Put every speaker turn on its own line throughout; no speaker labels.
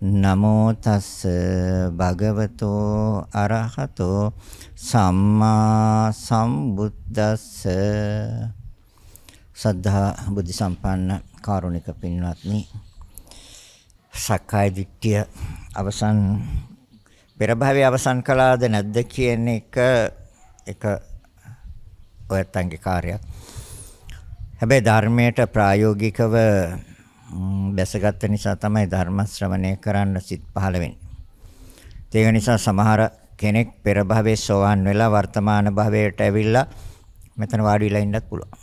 නමෝ තස්ස භගවතෝ අරහතෝ සම්මා සම්බුද්දස්ස සද්ධා බුද්ධ සම්පන්න කාරුණික පින්වත්නි සක්කාය දිට්ඨිය අවසන් පෙර භවයේ අවසන් කළාද නැද්ද කියන එක එක ඔයත්ගේ කාර්යයක් හැබැයි ධර්මයට ප්‍රායෝගිකව බැසගත්ත නිසා තමයි ධර්ම ශ්‍රවණය කරන්න සිත් පහළ වෙන්නේ. ඒක නිසා සමහර කෙනෙක් පෙර භවයේ සෝවන් වෙලා වර්තමාන භවයට ඇවිල්ලා මෙතන වාඩි වෙලා ඉන්නත් පුළුවන්.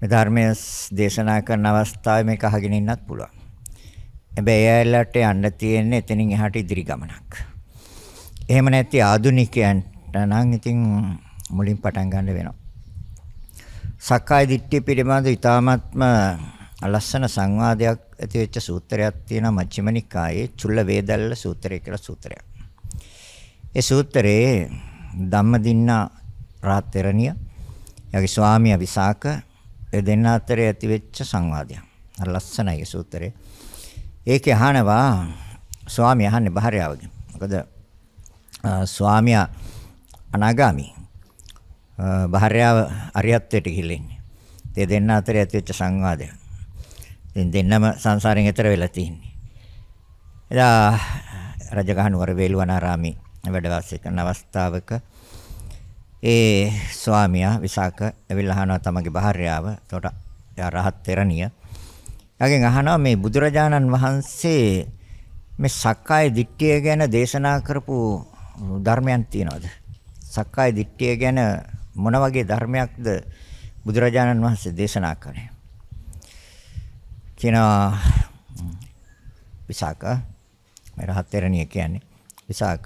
මේ ධර්මයේ දේශනා කරන අවස්ථාවේ මේක අහගෙන ඉන්නත් පුළුවන්. හැබැයි එයාලට යන්න තියෙන්නේ එතනින් එහාට ඉදිරි ගමනක්. එහෙම නැති ආදුනිකයන්ට නම් ඉතින් මුලින් පටන් ගන්න වෙනවා. සක්කාය දිට්ඨිය පිළිබඳ ඊ타මාත්ම ලස්සන සංවාදයක් ඇති වෙච්ච සූත්‍රයක් තියෙනවා මජ්ක්‍ධිම නිකායේ චුල්ල වේදල්ල සූත්‍රය කියලා සූත්‍රයක්. ඒ සූත්‍රයේ ධම්මදින්න රාත්තරණිය යගේ ස්වාමියා විසාක ඒ දෙන්න අතරේ ඇති වෙච්ච සංවාදයක්. අර ලස්සනයි ඒ සූත්‍රය. ඒකේ අහනවා ස්වාමියා අහන්නේ බහරයාවගෙන්. මොකද ස්වාමියා අනාගාමි. බහරයාව අරියත්වයට ගිහිල්ලා ඉන්නේ. ඒ දෙන්න අතරේ ඇති වෙච්ච සංවාදයක්. ඉතින් දෙන්නම සංසාරයෙන් එතර වෙලා තියෙන්නේ. එදා රජගහනුවර වේළුවනාරාමේ වැඩ වාසය කරන අවස්ථාවක ඒ ස්වාමියා විසාක ඇවිල්ලා අහනවා තමගේ භාර්යාව. එතකොට එයා රහත් තෙරණිය. එයාගෙන් අහනවා මේ බුදුරජාණන් වහන්සේ මේ සක්කාය දිට්ඨිය ගැන දේශනා කරපු ධර්මයන් තියනවාද? සක්කාය දිට්ඨිය ගැන මොන වගේ ධර්මයක්ද බුදුරජාණන් වහන්සේ දේශනා කරන්නේ? කියනවා විසාක මේ රහත් තෙරණිය කියන්නේ විසාක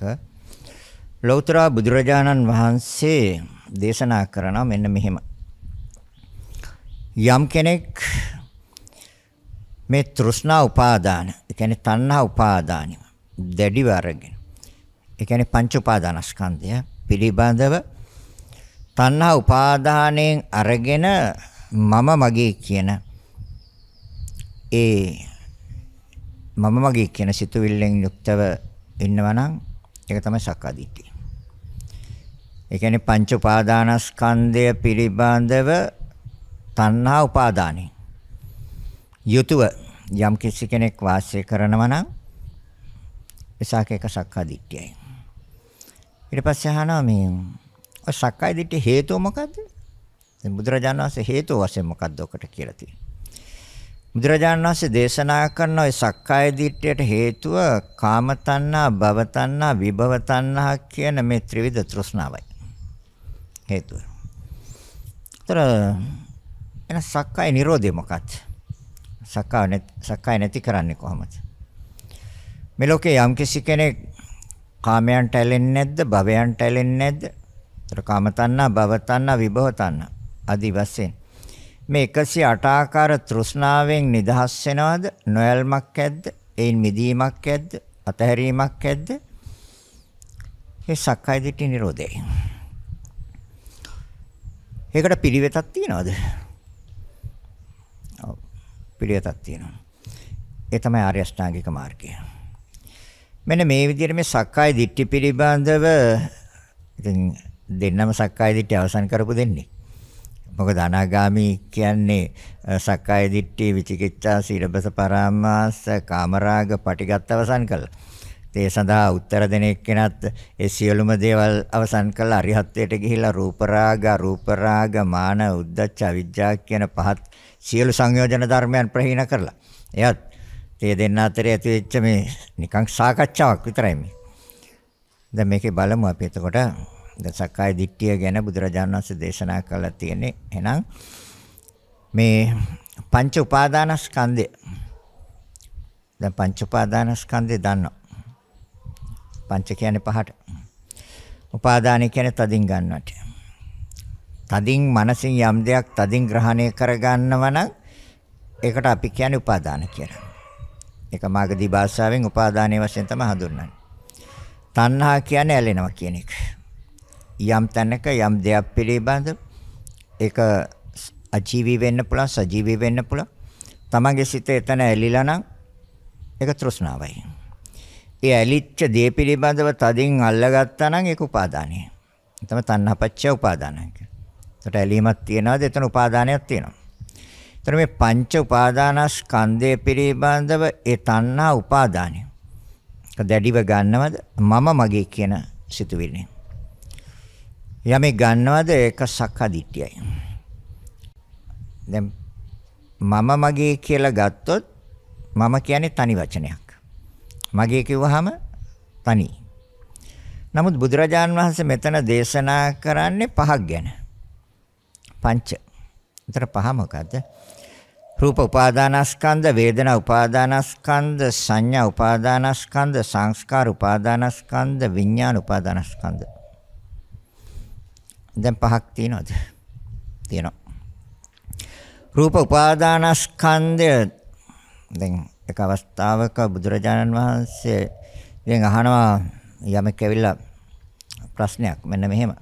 ලෞතර බුදුරජාණන් වහන්සේ දේශනා කරනවා මෙන්න මෙහෙම යම් කෙනෙක් මේ තෘෂ්ණා උපාදාන ඒ කියන්නේ තණ්හා උපාදානි දැඩිව අරගෙන ඒ කියන්නේ පංච උපාදානස්කන්ධය පිළිබඳව තණ්හා උපාදානයෙන් අරගෙන මම මගේ කියන ඒ මම මගේ කියන සිතුවිල්ලෙන් යුක්තව ඉන්නවා නම් ඒක තමයි සක්කාදිට්ඨිය. ඒ කියන්නේ පංච උපාදානස්කන්ධය පිළිබඳව තණ්හා උපාදානෙ. යුතුය යම් කිසි කෙනෙක් වාසය කරනවා නම් එසාකේක සක්කාදිට්ඨියයි. ඊට පස්සේ අහනවා මේ ඔය සක්කාදිට්ඨිය හේතුව මොකද්ද? දැන් බුදුරජාණන් වහන්සේ හේතුව වශයෙන් මොකද්ද ඔකට කියලා තියෙන්නේ? බුදුරජාණන් වහන්සේ දේශනා කරන ওই සක්කාය දිට්ඨියට හේතුව කාම තණ්හා, භව තණ්හා, විභව තණ්හා කියන මේ ත්‍රිවිධ තෘෂ්ණාවයි. හේතුව. ତර එන සක්කාය නිරෝධය මොකක්ද? සක්කාය සක්කාය නැති කරන්නේ කොහොමද? මේ ලෝකේ යම් කිසි කෙනෙක් කාමයන්ට ඇලෙන්නේ නැද්ද? භවයන්ට ඇලෙන්නේ නැද්ද? ඒතර කාම තණ්හා, භව තණ්හා, විභව තණ්හා আদি වශයෙන් මේ 108 ආකාර තෘෂ්ණාවෙන් නිදහස් වෙනවද? නොයල්මක් ඇද්ද? ඒන් මිදීමක් ඇද්ද? අතහැරීමක් ඇද්ද? ඒ සක්කාය දිට්ඨි නිරෝධයයි. ඒකට පිළිවෙතක් තියනවද? ඔව් පිළිවෙතක් තියෙනවා. ඒ තමයි ආර්ය අෂ්ටාංගික මාර්ගය. මෙන්න මේ විදිහට මේ සක්කාය දිට්ඨි පිළිබඳව ඉතින් දෙන්නම සක්කාය දිට්ඨි අවසන් කරපු දෙන්නේ. මොකද අනාගාමි කියන්නේ සක්කාය දිට්ඨි විචිකිච්ඡා සීලබස පරාමාස කාමරාග පටිගත් අවසන් කළා. ඒ සඳහා උත්තර දෙන එක්කෙනත් ඒ සියලුම දේවල් අවසන් කළා අරිහත්ත්වයට ගිහිලා රූප රාග අරූප රාග මාන උද්දච්ච අවිජ්ජා කියන පහත් සියලු සංයෝජන ධර්මයන් ප්‍රහීන කරලා. එයත් ඒ දෙන්න අතරේ ඇති වෙච්ච මේ නිකං සාකච්ඡාවක් විතරයි මේ. දැන් මේකේ බලමු අපි එතකොට දැන් සක්කාය දිට්ඨිය ගැන බුදුරජාණන් වහන්සේ දේශනා කළා තියෙන්නේ. එහෙනම් මේ පංච උපාදානස්කන්ධය දැන් පංච උපාදානස්කන්ධය දන්නවා. පංච කියන්නේ පහට. උපාදාන කියන්නේ තදින් ගන්නට. තදින් මනසින් යම් දෙයක් තදින් ග්‍රහණය කරගන්නව නම් ඒකට අපි කියන්නේ උපාදාන කියලා. ඒක මාගදී භාෂාවෙන් උපාදානයේ වශයෙන් තමයි හඳුන්වන්නේ. තණ්හා කියන්නේ ඇලෙනවා කියන එක. යම් තැනක යම් දෙයක් පිළිබඳ ඒක අජීවී වෙන්න පුළුවන් සජීවී වෙන්න පුළුවන්. තමන්ගේ සිත එතන ඇලිලා නම් ඒක තෘෂ්ණාවයි. ඒ ඇලිච්ච දේ පිළිබඳව තදින් අල්ලගත්තා නම් ඒක උපාදානයි. එතම තණ්හාපච්චය උපාදානයි. එතකොට ඇලීමක් තියනවාද? එතන උපාදානයක් තියෙනවා. එතන මේ පංච උපාදානස්කන්ධය පිළිබඳව ඒ තණ්හා උපාදානය. දැඩිව ගන්නවද? මම මගේ කියන සිතුවිලි. යමෙක් ගන්නවද ඒක සක්කාදිට්ඨියයි. දැන් මම මගේ කියලා ගත්තොත් මම කියන්නේ තනි වචනයක්. මගේ කිව්වහම තනි. නමුත් බුදුරජාන් වහන්සේ මෙතන දේශනා කරන්නේ පහක් ගැන. පංච. උතර පහ මොකද්ද? රූප උපාදානස්කන්ධ, වේදනා උපාදානස්කන්ධ, සංඥා උපාදානස්කන්ධ, සංස්කාර උපාදානස්කන්ධ, විඥාන උපාදානස්කන්ධ. දැන් පහක් තියෙනවද? තියෙනවා. රූප උපාදානස්කන්ධය දැන් එක අවස්ථාවක බුදුරජාණන් වහන්සේ දැන් අහනවා යමෙක් ඇවිල්ලා ප්‍රශ්නයක් මෙන්න මෙහෙම.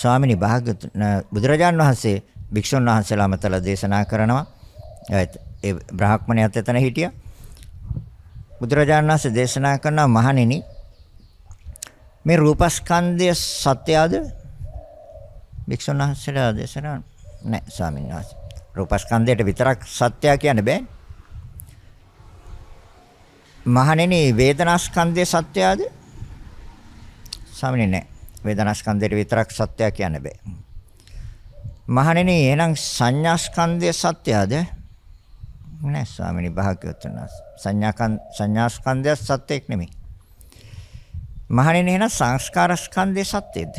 ස්වාමිනී භාග්‍යතුන් බුදුරජාණන් වහන්සේ භික්ෂුන් වහන්සේලා මතලා දේශනා කරනවා. ඒ බ්‍රාහ්මණයත් එතන හිටියා. බුදුරජාණන් වහන්සේ දේශනා කරනවා මහණෙනි මේ රූපස්කන්ධය සත්‍යද? භික්ෂුන් වහන්සේලා දේශනා නැහැ ස්වාමීන් වහන්සේ. රූපස්කන්ධයට විතරක් සත්‍ය කියන්න බෑ. මහණෙනි වේදනාස්කන්ධය සත්‍යද? ස්වාමීන් නැහැ. වේදනාස්කන්ධයට විතරක් සත්‍ය කියන්න බෑ. මහණෙනි එහෙනම් සංඥාස්කන්ධය සත්‍යද? නැහැ ස්වාමීනි භාග්‍යවතුන් වහන්සේ. සංඥාකන් සංඥාස්කන්ධය සත්‍යක් නෙමෙයි. මහණෙනි එහෙනම් සංස්කාර ස්කන්ධය සත්‍යද?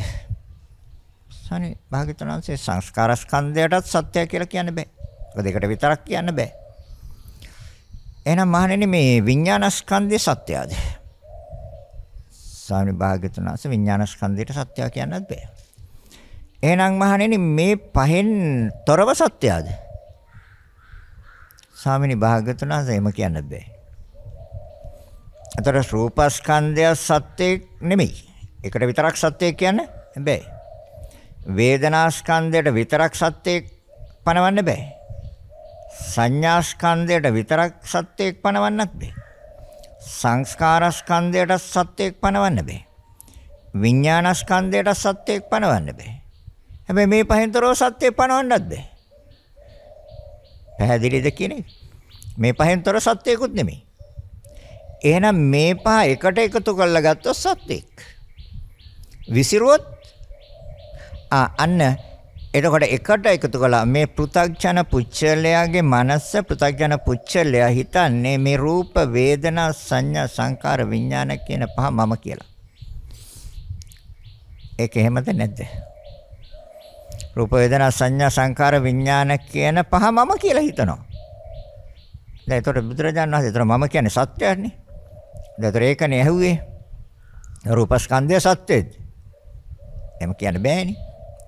සනි භාග්‍යතුන් වහන්සේ සංස්කාර ස්කන්ධයටත් සත්‍ය කියලා කියන්න බෑ. ඒක දෙකට විතරක් කියන්න බෑ. එහෙනම් මහණෙනි මේ විඥාන ස්කන්ධය සත්‍යද? සාමි භාග්‍යතුන් වහන්සේ විඥාන ස්කන්ධයට සත්‍ය කියන්නත් බෑ. එහෙනම් මහණෙනි මේ පහෙන් තොරව සත්‍යද? සාමිනි භාග්‍යතුන් වහන්සේ එහෙම කියන්න බෑ. එතකොට රූපස්කන්ධය සත්‍යයක් නෙමෙයි. ඒකට විතරක් සත්‍යයක් කියන්නේ බෑ. වේදනාස්කන්ධයට විතරක් සත්‍යයක් පනවන්න බෑ. සංඥාස්කන්ධයට විතරක් සත්‍යයක් පනවන්නත් බෑ. සංස්කාරස්කන්ධයට සත්‍යයක් පනවන්න බෑ. විඥානස්කන්ධයට සත්‍යයක් පනවන්න බෑ. හැබැයි මේ පහෙන්තරෝ සත්‍යයක් පනවන්නත් බෑ. පැහැදිලිද කියන්නේ? මේ පහෙන්තර සත්‍යයකුත් නෙමෙයි. එහෙනම් මේ පහ එකට එකතු කරලා ගත්තොත් සත්වෙක්. විසිරුවොත් ආ අන්න එතකොට එකට එකතු කළා මේ පෘථග්ජන පුච්චලයාගේ මනස පෘථග්ජන පුච්චලයා හිතන්නේ මේ රූප වේදනා සංඥා සංකාර විඥාන කියන පහ මම කියලා. ඒක එහෙමද නැද්ද? රූප වේදනා සංඥා සංකාර විඥාන කියන පහ මම කියලා හිතනවා. දැන් එතකොට බුදුරජාණන් වහන්සේ එතන මම කියන්නේ සත්‍යයනේ. ඒතර ඒකනේ ඇහුවේ. රූපස්කන්ධය සත්‍යද? එහෙම කියන්න බෑනේ.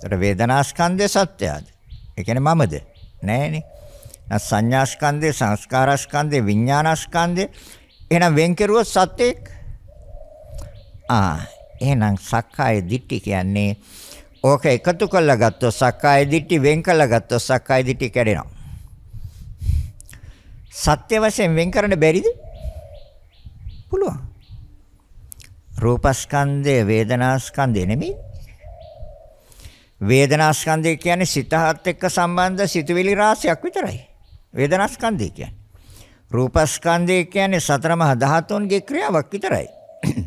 ඒතර වේදනාස්කන්ධය සත්‍යද? ඒ කියන්නේ මමද? නෑනේ. නැත් සංඥාස්කන්ධය, සංස්කාරස්කන්ධය, විඥානස්කන්ධය එහෙනම් වෙන් කෙරුවොත් සත්‍යෙක්. ආ එහෙනම් සක්කාය දිට්ඨි කියන්නේ ඕක එකතු කරලා ගත්තොත් සක්කාය දිට්ඨි වෙන් කරලා ගත්තොත් සක්කාය දිට්ඨි කැඩෙනවා. සත්‍ය වශයෙන් වෙන් කරන්න බැරිද? පුළුවන්. රූපස්කන්ධය වේදනාස්කන්ධය නෙමෙයි. වේදනාස්කන්ධය කියන්නේ සිතහත් එක්ක සම්බන්ධ සිතුවිලි රාශියක් විතරයි. වේදනාස්කන්ධය කියන්නේ. රූපස්කන්ධය කියන්නේ සතර මහා ධාතුන්ගේ ක්‍රියාවක් විතරයි.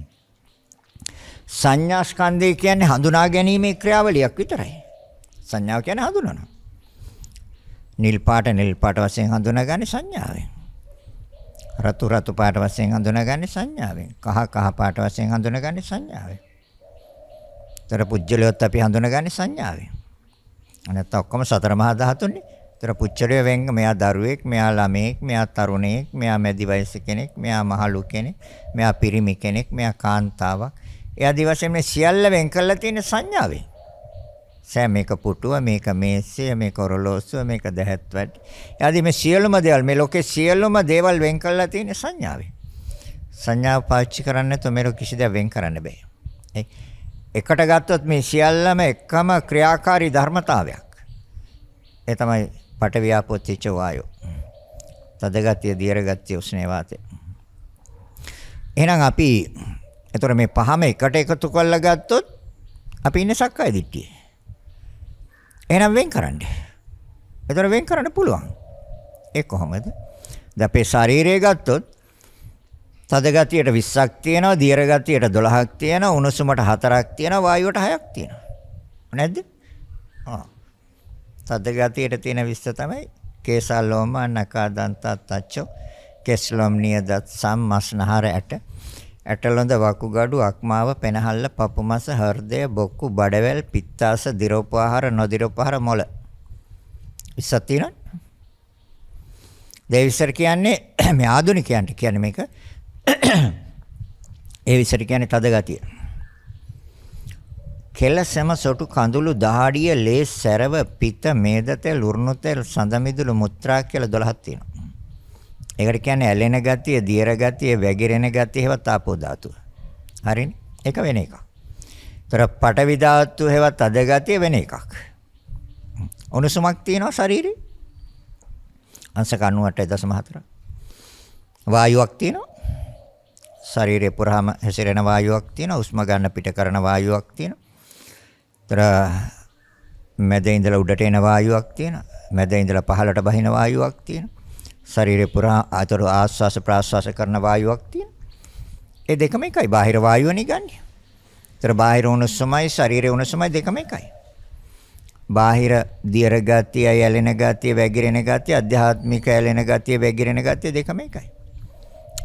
සංඥාස්කන්ධය කියන්නේ හඳුනා ගැනීමේ ක්‍රියාවලියක් විතරයි. සංඥාව කියන්නේ හඳුනනවා. නිල් පාට නිල් පාට වශයෙන් හඳුනාගන්නේ සංඥාවෙන්. රතු රතු පාට වශයෙන් හඳුනාගන්නේ සංඥාවෙන්. කහ කහ පාට වශයෙන් හඳුනාගන්නේ සංඥාවෙන්. ତර පුජ්‍යලියොත් අපි හඳුනාගන්නේ සංඥාවෙන්. අනත් ඔක්කොම සතර මහා ධාතුනේ. ତර පුච්චලිය වෙන් මෙයා දරුවෙක්, මෙයා ළමෙක්, මෙයා තරුණෙක්, මෙයා මැදි වයස කෙනෙක්, මෙයා මහලු කෙනෙක්, මෙයා පිරිමි කෙනෙක්, මෙයා කාන්තාවක්. ඒ ආදි වශයෙන් මේ සියල්ල වෙන් කරලා තියෙන සංඥාවෙන්. සෑ මේක පුටුව මේක මේසය මේක ඔරලෝසුව මේක දැහැත් වැඩි. යදී මේ සියලුම දේවල් මේ ලෝකේ සියලුම දේවල් වෙන් කරලා තියෙන සංඥාවෙන්. සංඥාව පාවිච්චි කරන්නේ නැතුව මේක කිසි දෙයක් වෙන් කරන්න බෑ. එකට ගත්තොත් මේ සියල්ලම එකම ක්‍රියාකාරී ධර්මතාවයක්. ඒ තමයි පටවියාපෝතිච වායෝ. තදගතිය, දියරගතිය, උෂ්ණේ වාතය. එහෙනම් අපි එතකොට මේ පහම එකට එකතු කරලා ගත්තොත් අපි ඉන්නේ සක්කාය දිට්ඨියේ. එහෙනම් වෙන් කරන්න. ඒතර වෙන් කරන්න පුළුවන්. ඒ කොහොමද? දැන් අපේ ශරීරය ගත්තොත් තද ගතියට 20ක් තියෙනවා, දියර ගතියට 12ක් තියෙනවා, උණුසුමට 4ක් තියෙනවා, වායුවට 6ක් තියෙනවා. නැද්ද? ආ. තද ගතියට තියෙන 20 තමයි කේසාලෝම නකා දන්ත තච්චෝ කෙස්ලොම් නියදත් සම්මස්නහර ඇට ඇටලොඳ වකුගඩු අක්මාව පෙනහල්ල පපුමස හෘදය බොක්කු බඩවැල් පිත්තාස දිරෝපහාර නොදිරෝපහාර මොළ ඉස්සක් තියෙනවා දේවිසර කියන්නේ මේ ආදුනිකයන්ට කියන්නේ මේක ඒ විසර කියන්නේ තද ගතිය කෙලසම සොටු කඳුළු දහඩිය ලේ සැරව පිත මේද තෙල් උරුණු තෙල් සඳමිදුළු මුත්‍රා කියලා 12ක් තියෙනවා ඒකට කියන්නේ ඇලෙන ගතිය, දියර ගතිය, වැగిරෙන ගතිය ඒවා තාපෝ ධාතුව. හරිනේ? ඒක වෙන එකක්. ඒතර පටවි ධාතුව ඒවා තද ගතිය වෙන එකක්. උණුසුමක් තියෙනවා ශරීරේ. අංශක 98.4. වායුවක් තියෙනවා. ශරීරේ පුරාම හැසිරෙන වායුවක් තියෙනවා. උස්ම ගන්න පිට කරන වායුවක් තියෙනවා. ඒතර මැද ඉඳලා උඩට එන වායුවක් තියෙනවා. මැද ඉඳලා පහළට බහින වායුවක් තියෙනවා. ශරීරේ පුරා ආතර ආස්වාස ප්‍රාස්වාස කරන වායුවක් තියෙන. ඒ දෙකම එකයි. බාහිර වායුවනේ ගන්නෙ. ඒතර බාහිර උණුසුමයි ශරීරේ උණුසුමයි දෙකම එකයි. බාහිර දියර ගතිය, ඇලෙන ගතිය, වැగిරෙන ගතිය, අධ්‍යාත්මික ඇලෙන ගතිය, වැగిරෙන ගතිය දෙකම එකයි.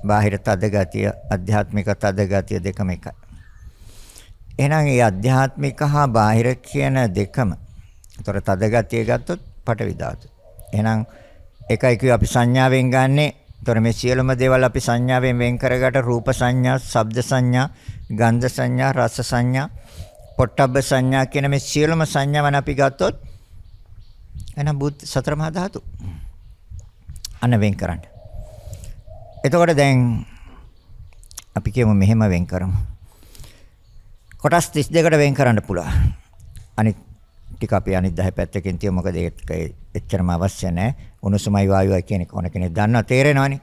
බාහිර තද ගතිය, අධ්‍යාත්මික තද ගතිය දෙකම එකයි. එහෙනම් මේ අධ්‍යාත්මික හා බාහිර කියන දෙකම. ඒතර තද ගතිය ගත්තොත් පටවි ධාතු. එහෙනම් ඒකයි කිය අපි සංඥාවෙන් ගන්නෙ. ඒතොර මේ සියලුම දේවල් අපි සංඥාවෙන් වෙන් කරගට රූප සංඥා, ශබ්ද සංඥා, ගන්ධ සංඥා, රස සංඥා, පොට්ටබ්බ සංඥා කියන මේ සියලුම සංඥාවන් අපි ගත්තොත් එහෙනම් බුත් සතර මහා ධාතු අන වෙන් කරන්න. එතකොට දැන් අපි කියමු මෙහෙම වෙන් කරමු. කොටස් 32කට වෙන් කරන්න පුළුවන්. අනිත් ටික අපි අනිත් 10 පැත්තකින් තියමු මොකද ඒක එච්චරම අවශ්‍ය නැහැ. උණුසුමයි වායුවයි කියන එක ඕන කෙනෙක් දන්නවා තේරෙනවනේ.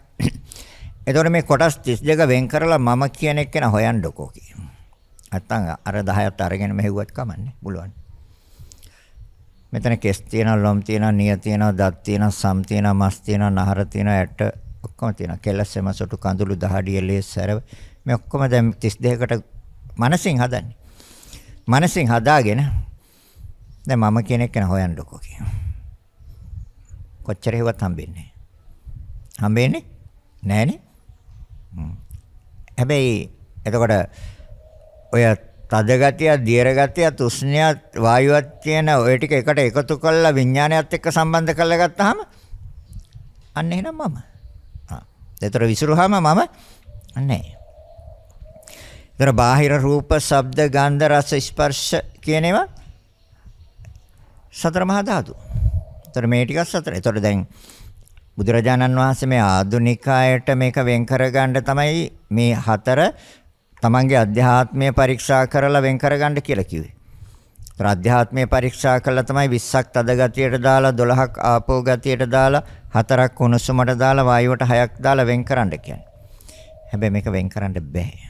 එතකොට මේ කොටස් 32 වෙන් කරලා මම කියන එක ගැන හොයන්නකෝ කියනවා. නැත්තම් අර 10ත් අරගෙන මෙහෙව්වත් කමන්නේ බුලවන්නේ. මෙතන කෙස් තියෙනවා ලොම් තියෙනවා නිය තියෙනවා දත් තියෙනවා සම් තියෙනවා මස් තියෙනවා නහර තියෙනවා ඇට ඔක්කොම තියෙනවා කෙලස්සෙම සොටු කඳුළු දහඩිය ලේ සැර මේ ඔක්කොම දැන් 32කට මනසින් හදන්නේ මනසින් හදාගෙන දැන් මම කියන එක හොයන්නකෝ කියනවා කොච්චර හෙවත් හම්බෙන්නේ නැහැ. හම්බෙන්නේ නැහනේ. හැබැයි එතකොට ඔය තද ගතිය, දියර ගතිය, උෂ්ණියත්, වායුවත් කියන ඔය ටික එකට එකතු කරලා විඥානයත් එක්ක සම්බන්ධ කරලා ගත්තාම අන්න එහෙනම් මම. ආ. ඒතර විසිරුවාම මම නැහැ. ඒතර බාහිර රූප, ශබ්ද, ගන්ධ, රස, ස්පර්ශ කියන ඒවා සතර මහා ධාතු. ඒතර මේ ටිකස් අතර. ඒතර දැන් බුදුරජාණන් වහන්සේ මේ ආදුනිකායට මේක වෙන් කරගන්න තමයි මේ හතර තමන්ගේ අධ්‍යාත්මය පරීක්ෂා කරලා වෙන් කරගන්න කියලා කිව්වේ. ඒතර අධ්‍යාත්මය පරීක්ෂා කළා තමයි 20ක් තද ගතියට දාලා 12ක් ආපෝ ගතියට දාලා හතරක් උණුසුමට දාලා වායුවට හයක් දාලා වෙන් කරන්න කියන්නේ. හැබැයි මේක වෙන් කරන්න බෑ.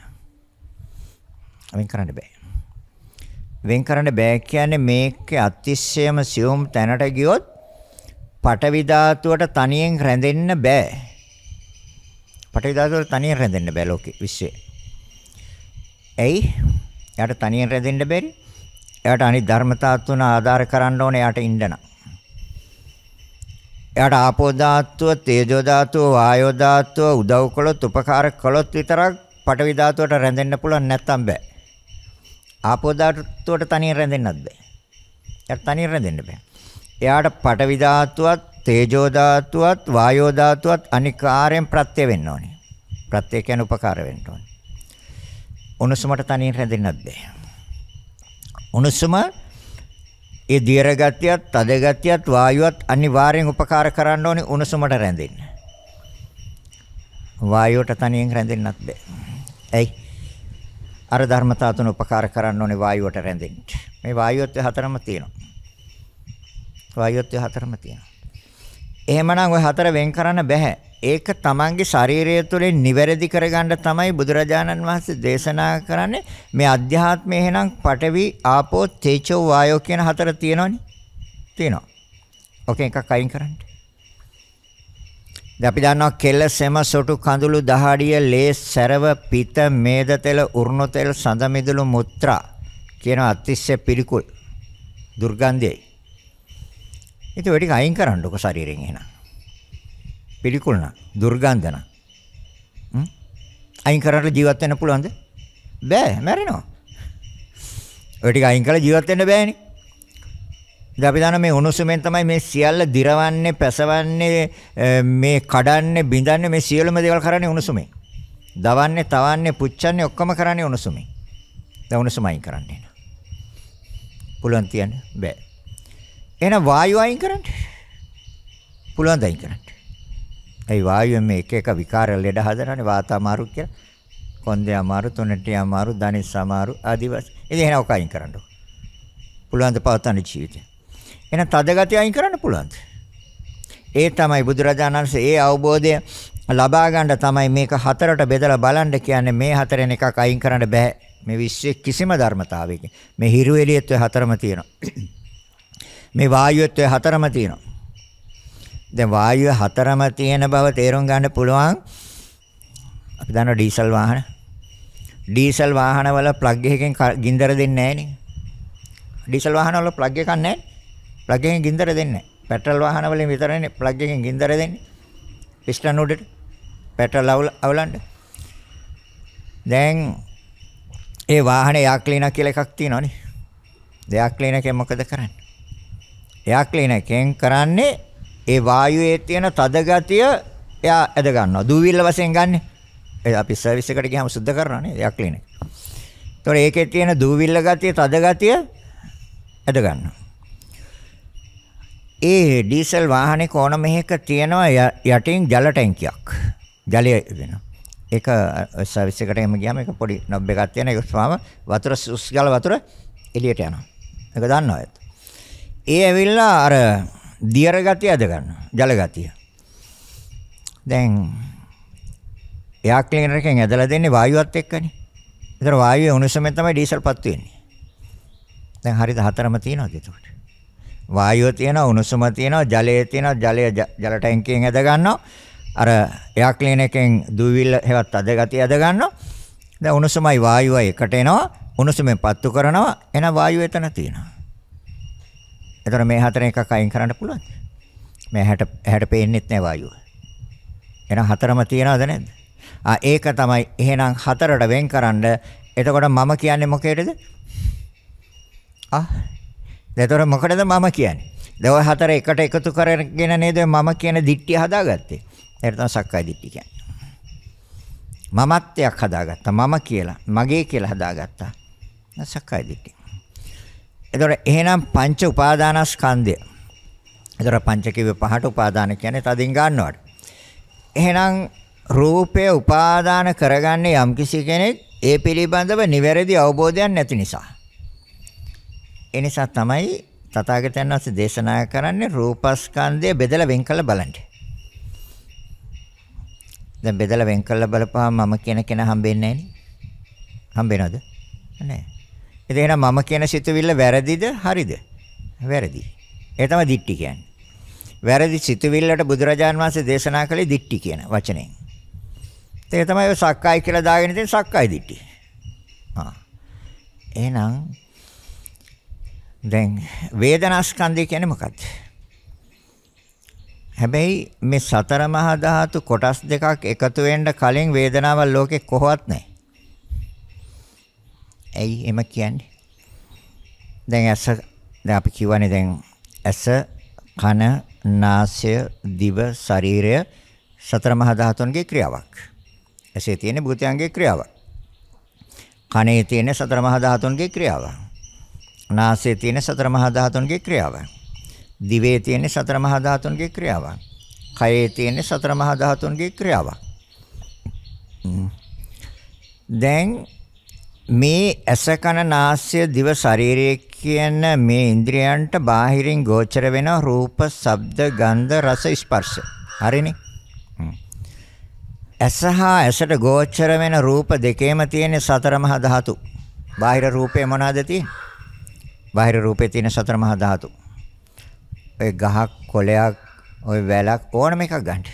වෙන් කරන්න බෑ. වෙන් කරන්න බෑ කියන්නේ මේකේ අතිශයම සියුම් තැනට ගියොත් පටවි ධාතුවට තනියෙන් රැඳෙන්න බෑ. පටවි ධාතුවට තනියෙන් රැඳෙන්න බෑ ලෝකෙ විශ්වයේ. ඇයි? එයාට තනියෙන් රැඳෙන්න බැරි. එයාට අනිත් ධර්මතා තුන ආධාර කරන්න ඕනේ එයාට ඉන්නන. එයාට ආපෝ ධාතුව, තේජෝ ධාතුව, වායෝ ධාතුව උදව් කළොත්, උපකාර කළොත් විතරක් පටවි ධාතුවට රැඳෙන්න පුළුවන් නැත්තම් බෑ. ආපෝ ධාතුවට තනියෙන් රැඳෙන්නත් බෑ. එයාට තනියෙන් රැඳෙන්න බෑ. එයාට පටවි ධාතුවත්, තේජෝ ධාතුවත්, වායෝ ධාතුවත් අනිකාරයෙන් ප්‍රත්‍ය වෙන්න ඕනේ. ප්‍රත්‍ය කියන්නේ උපකාර වෙන්න ඕනේ. උණුසුමට තනියෙන් රැඳෙන්නත් බෑ. උණුසුම ඒ දියර ගතියත්, තද ගතියත්, වායුවත් අනිවාර්යෙන් උපකාර කරන්න ඕනේ උණුසුමට රැඳෙන්න. වායුවට තනියෙන් රැඳෙන්නත් බෑ. ඇයි? අර ධර්මතාවතුන උපකාර කරන්න ඕනේ වායුවට රැඳෙන්න. මේ වායුවත් හතරම තියෙනවා. වායුත්ව හතරම තියෙනවා. එහෙමනම් ওই හතර වෙන් කරන්න බෑ. ඒක තමන්ගේ ශරීරය තුළින් නිවැරදි කරගන්න තමයි බුදුරජාණන් වහන්සේ දේශනා කරන්නේ. මේ අධ්‍යාත්මය එහෙනම් පඨවි, ආපෝ, තේජෝ, වායෝ කියන හතර තියෙනවනේ. තියෙනවා. ඔකෙන් එකක් අයින් කරන්න. දැන් අපි දන්නවා කෙල, සෙම, සොටු, කඳුළු, දහඩිය, ලේ, සැරව, පිත, මේද තෙල, උරුණු තෙල්, සඳ මිදුළු මුත්‍රා කියන අතිශය පිළිකුල් දුර්ගන්ධයයි. ඉතින් ඔය ටික අයින් කරන්නකො ශරීරයෙන් එහෙනම්. පිළිකුල්න දුර්ගන්ධන. හ්ම් අයින් කරලා ජීවත් වෙන්න පුළුවන්ද? බෑ මැරෙනවා. ඔය ටික අයින් කරලා ජීවත් වෙන්න බෑනේ. ඉතින් අපි දන්න මේ උණුසුමෙන් තමයි මේ සියල්ල දිරවන්නේ, පැසවන්නේ, මේ කඩන්නේ, බිඳන්නේ මේ සියලුම දේවල් කරන්නේ උණුසුමෙන්. දවන්නේ, තවන්නේ, පුච්චන්නේ ඔක්කොම කරන්නේ උණුසුමෙන්. දැන් උණුසුම අයින් කරන්න එන. පුළුවන් තියන්න බෑ. එහෙනම් වායු අයින් කරන්න. පුළුවන් ද අයින් කරන්න. ඒ වායුවෙන් මේ එක එක විකාර ලෙඩ හදනවානේ වාත අමාරු කියලා. කොන්දේ අමාරු, තුනටි අමාරු, ධනිස් අමාරු ආදිවාසී. ඉතින් එහෙනම් ඔක අයින් කරන්න. පුළුවන් ද පවත්වන්න ජීවිතය. එහෙනම් තද ගතිය අයින් කරන්න පුළුවන්. ඒ තමයි බුදුරජාණන් වහන්සේ ඒ අවබෝධය ලබා ගන්න තමයි මේක හතරට බෙදලා බලන්න කියන්නේ මේ හතරෙන් එකක් අයින් කරන්න බෑ මේ විශ්වයේ කිසිම ධර්මතාවයකින් මේ හිරු එළියත් හතරම තියෙනවා මේ වායුත්වය හතරම තියෙනවා. දැන් වායුව හතරම තියෙන බව තේරුම් ගන්න පුළුවන් අපි දන්නවා ඩීසල් වාහන. ඩීසල් වාහනවල ප්ලග් එකකින් ගින්දර දෙන්නේ නැහැ ඩීසල් වාහනවල ප්ලග් එකක් නැහැ. ප්ලග් එකකින් ගින්දර දෙන්නේ නැහැ. පෙට්‍රල් වාහනවලින් විතරනේ ප්ලග් එකකින් ගින්දර දෙන්නේ. පිස්ටන් උඩට පෙට්‍රල් අවලන්න. දැන් ඒ වාහනේ යාක්ලිනා කියලා එකක් තියෙනවනේ. දෙයක් ක්ලීනකේ මොකද කරන්නේ? එයා ක්ලීන එකෙන් කරන්නේ ඒ වායුවේ තියෙන තද ගතිය එයා ඇද ගන්නවා. දුවිල්ල වශයෙන් ගන්න. ඒ අපි සර්විස් එකට ගියාම සුද්ධ කරනවා නේද? එයා ක්ලීන එක. ඒතොර ඒකේ තියෙන දුවිල්ල ගතිය, තද ගතිය ඇද ගන්නවා. ඒ ඩීසල් වාහනේ කොන මෙහෙක තියෙනවා යටින් ජල ටැංකියක්. ජලය වෙනවා. ඒක සර්විස් එකට එම ගියාම ඒක පොඩි නොබ් එකක් තියෙන ඒක ස්වාම වතුර සුස් ගාලා වතුර එළියට යනවා. ඒක දන්නවා ඒත්. ඒ ඇවිල්ලා අර දියර ගතිය අද ගන්නවා. ජල ගතිය. දැන් එයා ක්ලීනර් එකෙන් ඇදලා දෙන්නේ වායුවත් එක්කනේ. ඒතර වායුවේ උණුසුමෙන් තමයි ඩීසල් පත් වෙන්නේ. දැන් හරියට හතරම තියෙනවාද එතකොට? වායුව තියෙනවා උණුසුම තියෙනවා ජලය තියෙනවා ජලය ජල ටැංකියෙන් ඇද ගන්නවා. අර එයා ක්ලීනර් එකෙන් දුවිල් හේවත් අද ගතිය ඇද ගන්නවා. දැන් උණුසුමයි වායුවයි එකට එනවා. උණුසුමෙන් පත්තු කරනවා. එන වායුව එතන තියෙනවා. එතකොට මේ හතරෙන් එකක් අයින් කරන්න පුළුවන්ද? මේ 60 60 පේන්නෙත් නෑ වායුව. එහෙනම් හතරම තියනවද නැද්ද? ආ ඒක තමයි එහෙනම් හතරට වෙන්කරන්න. එතකොට මම කියන්නේ මොකේද? ආ එතකොට මොකටද මම කියන්නේ? දැන් ওই හතර එකට එකතු කරගෙන නේද මම කියන දිට්ඨිය හදාගත්තේ. ඒකට තමයි සක්කාය දිට්ඨිය කියන්නේ. මමත්වයක් හදාගත්තා. මම කියලා, මගේ කියලා හදාගත්තා. සක්කාය දිට්ඨිය. එතකොට එහෙනම් පංච උපාදානස්කන්ධය. එතකොට පංච කිව්වේ පහට උපාදාන කියන්නේ තදින් ගන්නවට. එහෙනම් රූපය උපාදාන කරගන්නේ යම්කිසි කෙනෙක් ඒ පිළිබඳව නිවැරදි අවබෝධයක් නැති නිසා. ඒ නිසා තමයි තථාගතයන් වහන්සේ දේශනා කරන්නේ රූපස්කන්ධය බෙදලා වෙන් කළ බලන්න. දැන් බෙදලා වෙන් කළ බලපුවාම මම කියන කෙනා හම්බෙන්නේ නැහැ නේ. හම්බෙනවද? නැහැ. ඉතින් එහෙනම් මම කියන සිතුවිල්ල වැරදිද? හරිද? වැරදි. ඒ තමයි දික්ටි කියන්නේ. වැරදි සිතුවිල්ලට බුදුරජාන් වහන්සේ දේශනා කළේ දික්ටි කියන වචනයෙන්. ඒක තමයි ඔය සක්කායි කියලා දාගෙන ඉතින් සක්කායි දික්ටි. ආ. එහෙනම් දැන් වේදනාස්කන්ධය කියන්නේ මොකක්ද? හැබැයි මේ සතර මහා ධාතු කොටස් දෙකක් එකතු වෙන්න කලින් වේදනාව ලෝකේ කොහොවත් නැහැ. ඇයි එම කියන්නේ? දැන් ඇස දැන් අපි කියවනේ දැන් ඇස කන නාසය දිව ශරීරය සතර මහා ධාතුන්ගේ ක්‍රියාවක්. ඇසේ තියෙන භූතයන්ගේ ක්‍රියාවක්. කනේ තියෙන සතර මහා ධාතුන්ගේ ක්‍රියාවක්. නාසයේ තියෙන සතර මහා ධාතුන්ගේ ක්‍රියාවක්. දිවේ තියෙන සතර මහා ධාතුන්ගේ ක්‍රියාවක්. කයේ තියෙන සතර මහා ධාතුන්ගේ ක්‍රියාවක්. දැන් මේ ඇස කන නාසය දිව ශරීරය කියන මේ ඉන්ද්‍රයන්ට බාහිරින් ගෝචර වෙන රූප, ශබ්ද, ගන්ධ, රස, ස්පර්ශ. හරිනේ? ඇස හා ඇසට ගෝචර වෙන රූප දෙකේම තියෙන සතර මහා ධාතු. බාහිර රූපේ මොනවාද තියෙන්නේ? බාහිර රූපේ තියෙන සතර මහා ධාතු. ඔය ගහක්, කොළයක්, ඔය වැලක් ඕනම එකක් ගන්න.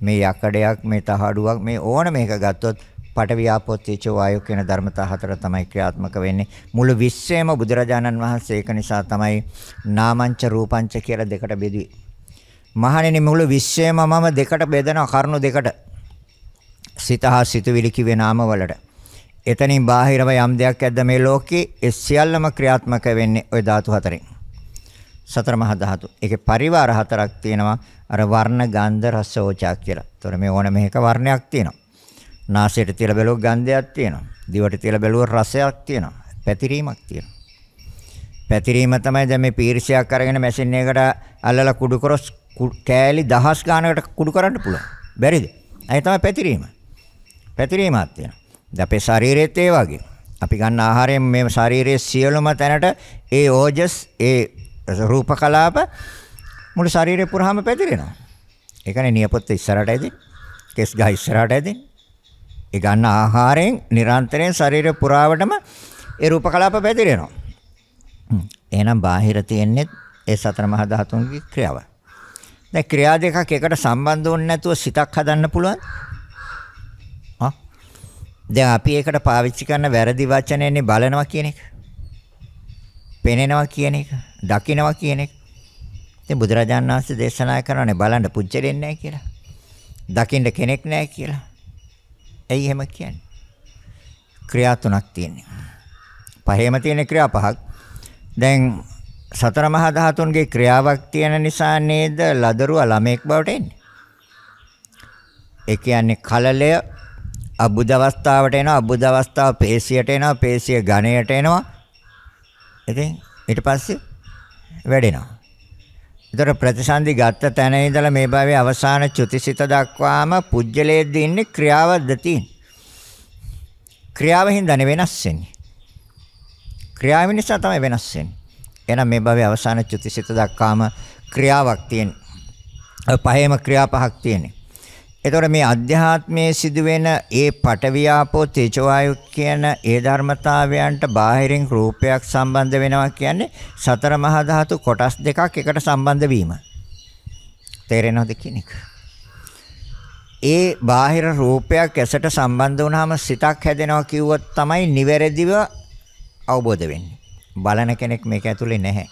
මේ යකඩයක්, මේ තහඩුවක්, මේ ඕනම එකක් ගත්තොත් පටවියාපෝතීච වායු කියන ධර්මතා හතර තමයි ක්‍රියාත්මක වෙන්නේ. මුළු විශ්වයම බුදුරජාණන් වහන්සේ ඒක නිසා තමයි නාමංච රූපංච කියලා දෙකට බෙදුවේ. මහණෙනි මුළු විශ්වයම මම දෙකට බෙදනවා කරුණු දෙකට. සිත හා සිතුවිලි කිවේ නාමවලට. එතනින් බාහිරව යම් දෙයක් ඇද්ද මේ ලෝකේ ඒ සියල්ලම ක්‍රියාත්මක වෙන්නේ ওই ධාතු හතරෙන්. සතර මහා ධාතු. ඒකේ පරිවාර හතරක් තියෙනවා. අර වර්ණ, ගන්ධ, රස, ඕජා කියලා. ඒතොර මේ ඕනම එක වර්ණයක් තියෙනවා. නාසයට තියලා බැලුවොත් ගන්ධයක් තියෙනවා. දිවට තියලා බැලුවොත් රසයක් තියෙනවා. පැතිරීමක් තියෙනවා. පැතිරීම තමයි දැන් මේ පීර්ෂයක් අරගෙන මැෂින් එකකට අල්ලලා කුඩු කරොස් කෑලි දහස් ගානකට කුඩු කරන්න පුළුවන්. බැරිද? අය තමයි පැතිරීම. පැතිරීමක් තියෙනවා. දැන් අපේ ශරීරෙත් ඒ වගේ. අපි ගන්න ආහාරයෙන් මේ ශරීරයේ සියලුම තැනට ඒ ඕජස් ඒ රූපකලාප මුළු ශරීරය පුරාම පැතිරෙනවා. ඒ කියන්නේ නියපොත්ත ඉස්සරහට ඇදී, කෙස් ගහ ඉස්සරහට ඇදී ඒ ගන්න ආහාරයෙන් නිරන්තරයෙන් ශරීර පුරාවටම ඒ රූප කලාප පැතිරෙනවා. එහෙනම් බාහිර තියෙන්නේ ඒ සතර මහා ධාතුන්ගේ ක්‍රියාව. දැන් ක්‍රියා දෙකක් එකට සම්බන්ධ වෙන්නේ නැතුව සිතක් හදන්න පුළුවන්. හා දැන් අපි ඒකට පාවිච්චි කරන වැරදි වචනේනේ බලනවා කියන එක. පෙනෙනවා කියන එක, දකිනවා කියන එක. ඉතින් බුදුරජාණන් වහන්සේ දේශනා කරනනේ බලන්න පුජ්‍යලෙන්නේ නැහැ කියලා. දකින්න කෙනෙක් නැහැ කියලා. ඇයි එහෙම කියන්නේ? ක්‍රියා තුනක් තියෙනවා. පහේම තියෙන ක්‍රියා පහක්. දැන් සතර මහා ධාතුන්ගේ ක්‍රියාවක් තියෙන නිසා නේද ලදරුවා ළමෙක් බවට එන්නේ. ඒ කියන්නේ කලලය අබුද අවස්ථාවට එනවා අබුද අවස්ථාව පේශියට එනවා පේශිය ඝණයට එනවා. ඉතින් ඊට පස්සේ වැඩෙනවා. ඒතර ප්‍රතිසන්දි ගත්ත තැන ඉඳලා මේ භවයේ අවසාන චුතිසිත දක්වාම පුජ්‍යලයේද ඉන්නේ ක්‍රියාවද්ද තියෙන. ක්‍රියාවෙන් දන වෙනස් වෙන්නේ. ක්‍රියාව නිසා තමයි වෙනස් වෙන්නේ. එහෙනම් මේ භවයේ අවසාන චුතිසිත දක්වාම ක්‍රියාවක් තියෙන. පහේම ක්‍රියා පහක් තියෙන්නේ. එතකොට මේ අධ්‍යාත්මයේ සිදුවෙන ඒ පටවියාපෝ තේජෝ කියන ඒ ධර්මතාවයන්ට බාහිරින් රූපයක් සම්බන්ධ වෙනවා කියන්නේ සතර මහා ධාතු කොටස් දෙකක් එකට සම්බන්ධ වීම. තේරෙනවද කියන එක? ඒ බාහිර රූපයක් ඇසට සම්බන්ධ වුනහම සිතක් හැදෙනවා කිව්වොත් තමයි නිවැරදිව අවබෝධ වෙන්නේ. බලන කෙනෙක් මේක ඇතුලේ නැහැ.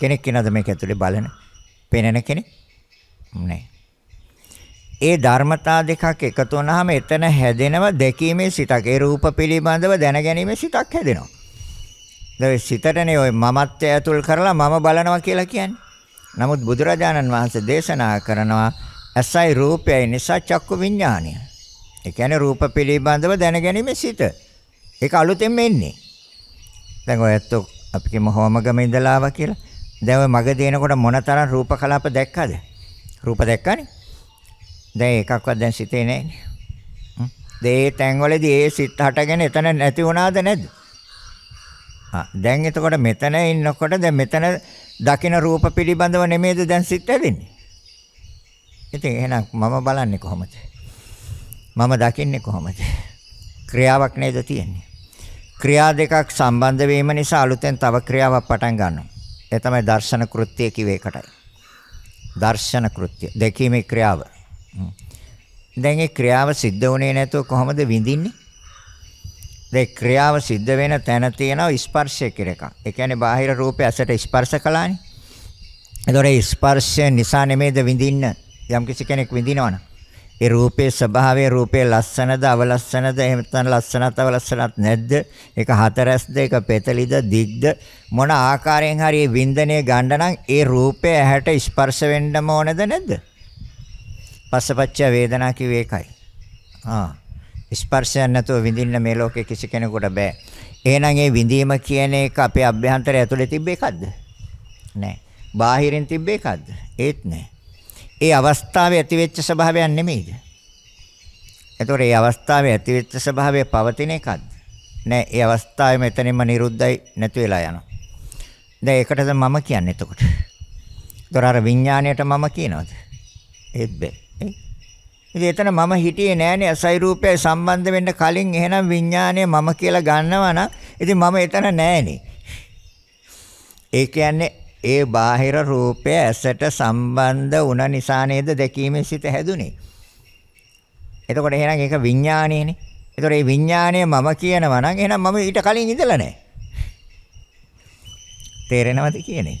කෙනෙක් කිනද මේක ඇතුලේ බලන? පෙනෙන කෙනෙක් නැහැ. ඒ ධර්මතා දෙකක් එකතු වුනහම එතන හැදෙනව දැකීමේ සිතක්. ඒ රූප පිළිබඳව දැනගැනීමේ සිතක් හැදෙනවා. දැන් සිතටනේ ওই මමත්වය ඇතුල් කරලා මම බලනවා කියලා කියන්නේ. නමුත් බුදුරජාණන් වහන්සේ දේශනා කරනවා ඇසයි රූපයයි නිසා චක්කු විඥානය. ඒ කියන්නේ රූප පිළිබඳව දැනගැනීමේ සිත. ඒක අලුතෙන් එන්නේ. දැන් ඔය ඇත්තෝ අපි කිම හෝමගම ඉඳලා ආවා කියලා. දැන් ඔය මග දෙනකොට මොනතරම් රූප කලාප දැක්කද? රූප දැක්කනේ. දැන් එකක්වත් දැන් සිතේ නැහැනේ. දේ තැන්වලදී ඒ සිත හටගෙන එතන නැති වුණාද නැද්ද? දැන් එතකොට මෙතන ඉන්නකොට දැන් මෙතන දකින රූප පිළිබඳව නෙමෙයිද දැන් සිත් ඇදෙන්නේ. ඉතින් එහෙනම් මම බලන්නේ කොහොමද? මම දකින්නේ කොහොමද? ක්‍රියාවක් නේද තියෙන්නේ. ක්‍රියා දෙකක් සම්බන්ධ වීම නිසා අලුතෙන් තව ක්‍රියාවක් පටන් ගන්නවා. ඒ තමයි දර්ශන කෘත්‍ය කිව්ව එකටයි. දර්ශන කෘත්‍ය දෙකීමේ ක්‍රියාව. දැන් ඒ ක්‍රියාව සිද්ධ වුණේ නැතුව කොහොමද විඳින්නේ? දැන් ක්‍රියාව සිද්ධ වෙන තැන තියෙනවා ස්පර්ශය කියලා එකක්. ඒ කියන්නේ බාහිර රූපය ඇසට ස්පර්ශ කළානේ. එතකොට ඒ ස්පර්ශය නිසා නෙමෙයිද විඳින්න යම්කිසි කෙනෙක් විඳිනවනම්. ඒ රූපේ ස්වභාවය රූපේ ලස්සනද අවලස්සනද එහෙම නැත්නම් ලස්සනත් අවලස්සනත් නැද්ද? ඒක හතරස්ද ඒක පෙතලිද දිග්ද මොන ආකාරයෙන් හරි වින්දනය ගන්න නම් ඒ රූපය ඇහැට ස්පර්ශ වෙන්නම ඕනද නැද්ද? පස්සපච්චය වේදනා කිව්වේ ඒකයි. ආ. ස්පර්ශයක් නැතුව විඳින්න මේ ලෝකේ කිසි කෙනෙකුට බෑ. එහෙනම් ඒ විඳීම කියන එක අපේ අභ්‍යන්තරය ඇතුලේ තිබ්බ එකක්ද? නෑ. බාහිරින් තිබ්බ එකක්ද? ඒත් නෑ. ඒ අවස්ථාවේ ඇතිවෙච්ච ස්වභාවයක් නෙමෙයිද? එතකොට ඒ අවස්ථාවේ ඇතිවෙච්ච ස්වභාවය පවතින එකක්ද? නෑ. ඒ අවස්ථාවේ මෙතනින්ම නිරුද්ධයි නැති වෙලා යනවා. දැන් ඒකටද මම කියන්නේ එතකොට. ඒතර අර විඥාණයට මම කියනවද? ඒත් බෑ. ඉතින් එතන මම හිටියේ නෑනේ අසයි රූපය සම්බන්ධ වෙන්න කලින් එහෙනම් විඥානය මම කියලා ගන්නවා නම් ඉතින් මම එතන නෑනේ. ඒ කියන්නේ ඒ බාහිර රූපය ඇසට සම්බන්ධ වුණ නිසා නේද දැකීමේ සිට හැදුනේ. එතකොට එහෙනම් ඒක විඥානයනේ. එතකොට මේ විඥානය මම කියනවා නම් එහෙනම් මම ඊට කලින් ඉඳලා නෑ. තේරෙනවද කියන එක?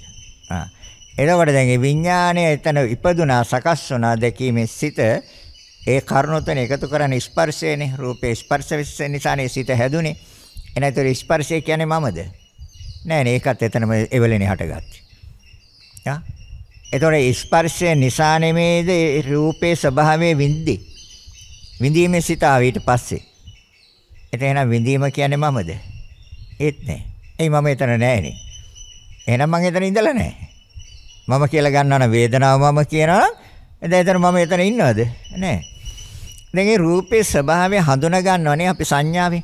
ආ. එතකොට දැන් මේ විඥානය එතන ඉපදුනා සකස් වුණා දැකීමේ සිට ඒ කරුණොතන එකතු කරන්නේ ස්පර්ශයනේ. රූපේ ස්පර්ශ නිසානේ සිත හැදුනේ. එනතර ස්පර්ශය කියන්නේ මමද? නෑ නේ ඒකත් එතනම එවලෙනේ හටගත්තේ. යා. එතකොට ස්පර්ශය නිසා නෙමේද රූපේ ස්වභාවය විඳි. විඳීමේ සිත ආව ඊට පස්සේ. එතන එහෙනම් විඳීම කියන්නේ මමද? ඒත් නෑ. එයි මම එතන නෑනේ. එහෙනම් මම එතන ඉඳලා නෑ. මම කියලා ගන්නවන වේදනාව මම කියනවා. දැන් එතන මම එතන ඉන්නවද? නෑ. දැන් ඒ රූපේ ස්වභාවය හඳුනා ගන්නවනේ අපි සංඥාවේ.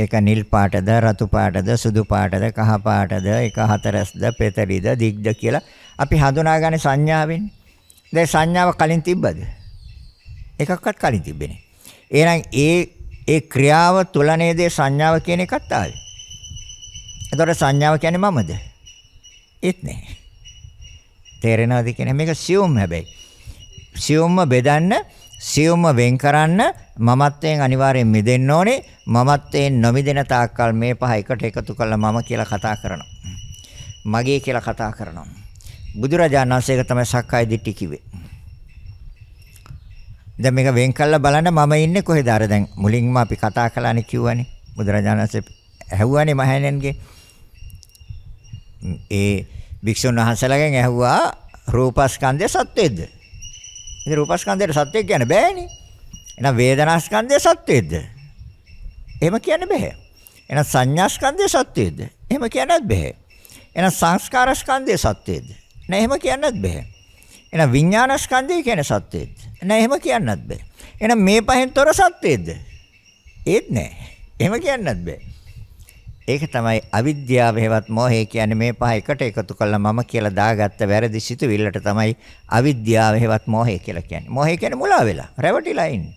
ඒක නිල් පාටද, රතු පාටද, සුදු පාටද, කහ පාටද, ඒක හතරස්ද, පෙතරිද, දිග්ද කියලා අපි හඳුනාගන්නේ සංඥාවෙන්. දැන් සංඥාව කලින් තිබ්බද? එකක්වත් කලින් තිබෙන්නේ එහෙනම් ඒ ඒ ක්‍රියාව තුල නේද සංඥාව කියන එකත් ආවේ. එතකොට සංඥාව කියන්නේ මමද? ඒත් නෑ. තේරෙනවද කියන්නේ මේක සියුම් හැබැයි. සියුම්ම බෙදන්න සියුම්ම වෙන් කරන්න මමත්වයෙන් අනිවාර්යෙන් මිදෙන්න ඕනේ මමත්වයෙන් නොමිදෙන තාක්කල් මේ පහ එකට එකතු කරලා මම කියලා කතා කරනවා මගේ කියලා කතා කරනවා බුදුරජාණන් වහන්සේක තමයි සක්කාය දිට්ඨි කිව්වේ දැන් මේක වෙන් කරලා බලන්න මම ඉන්නේ කොහෙද අර දැන් මුලින්ම අපි කතා කළානේ කිව්වනේ බුදුරජාණන් වහන්සේ ඇහුවානේ මහණෙන්ගේ ඒ වික්ෂුන් වහන්සේලාගෙන් ඇහුවා රූපස්කන්ධය සත්‍යද ඉතින් රූපස්කන්ධයට සත්‍ය කියන්න බෑනේ. එහෙනම් වේදනාස්කන්ධය සත්‍යයේද? එහෙම කියන්න බෑ. එහෙනම් සංඥාස්කන්ධය සත්‍යයේද? එහෙම කියන්නත් බෑ. එහෙනම් සංස්කාරස්කන්ධය සත්‍යයේද? නෑ එහෙම කියන්නත් බෑ. එහෙනම් විඥානස්කන්ධය කියන්නේ සත්‍යයේද? නෑ එහෙම කියන්නත් බෑ. එහෙනම් මේ පහෙන් තොර සත්‍යයේද? ඒත් නෑ. එහෙම කියන්නත් බෑ. ඒක තමයි අවිද්‍යාව හේවත් මොහේ කියන්නේ මේ පහ එකට එකතු කළා මම කියලා දාගත්ත වැරදි සිතුවිල්ලට තමයි අවිද්‍යාව හේවත් මොහේ කියලා කියන්නේ. මොහේ කියන්නේ මුලා වෙලා, රැවටිලා ඉන්නේ.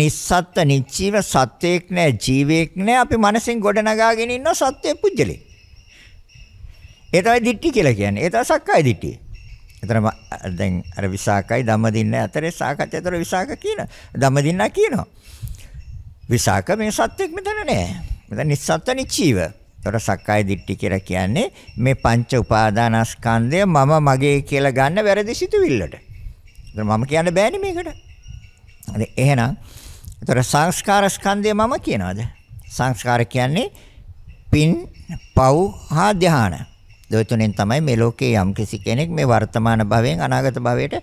නිස්සත්ත නිච්චීව සත්වයක් නෑ ජීවයක් නෑ අපි මනසින් ගොඩනගාගෙන ඉන්න සත්වයේ පුජ්‍යලේ. ඒ තමයි දිට්ටි කියලා කියන්නේ. ඒ තමයි සක්කාය දිට්ටි. එතන දැන් අර විසාකයි ධම්මදින්න අතරේ සාකච්ඡාතර විසාක කියන ධම්මදින්න කියනවා. විසාක මේ සත්‍යෙක් මෙතන නෑ. මෙතන නිස්සත්ත්ව නිචීව. ඒතර සක්කාය දිට්ඨි කියලා කියන්නේ මේ පංච උපාදානස්කන්ධය මම මගේ කියලා ගන්න වැරදි සිතුවිල්ලට. ඒතර මම කියන්න බෑනේ මේකට. හරි එහෙනම් ඒතර සංස්කාර ස්කන්ධය මම කියනවාද? සංස්කාර කියන්නේ පින්, පව් හා ධාන. දෙය තුනෙන් තමයි මේ ලෝකේ යම් කිසි කෙනෙක් මේ වර්තමාන භවයෙන් අනාගත භවයට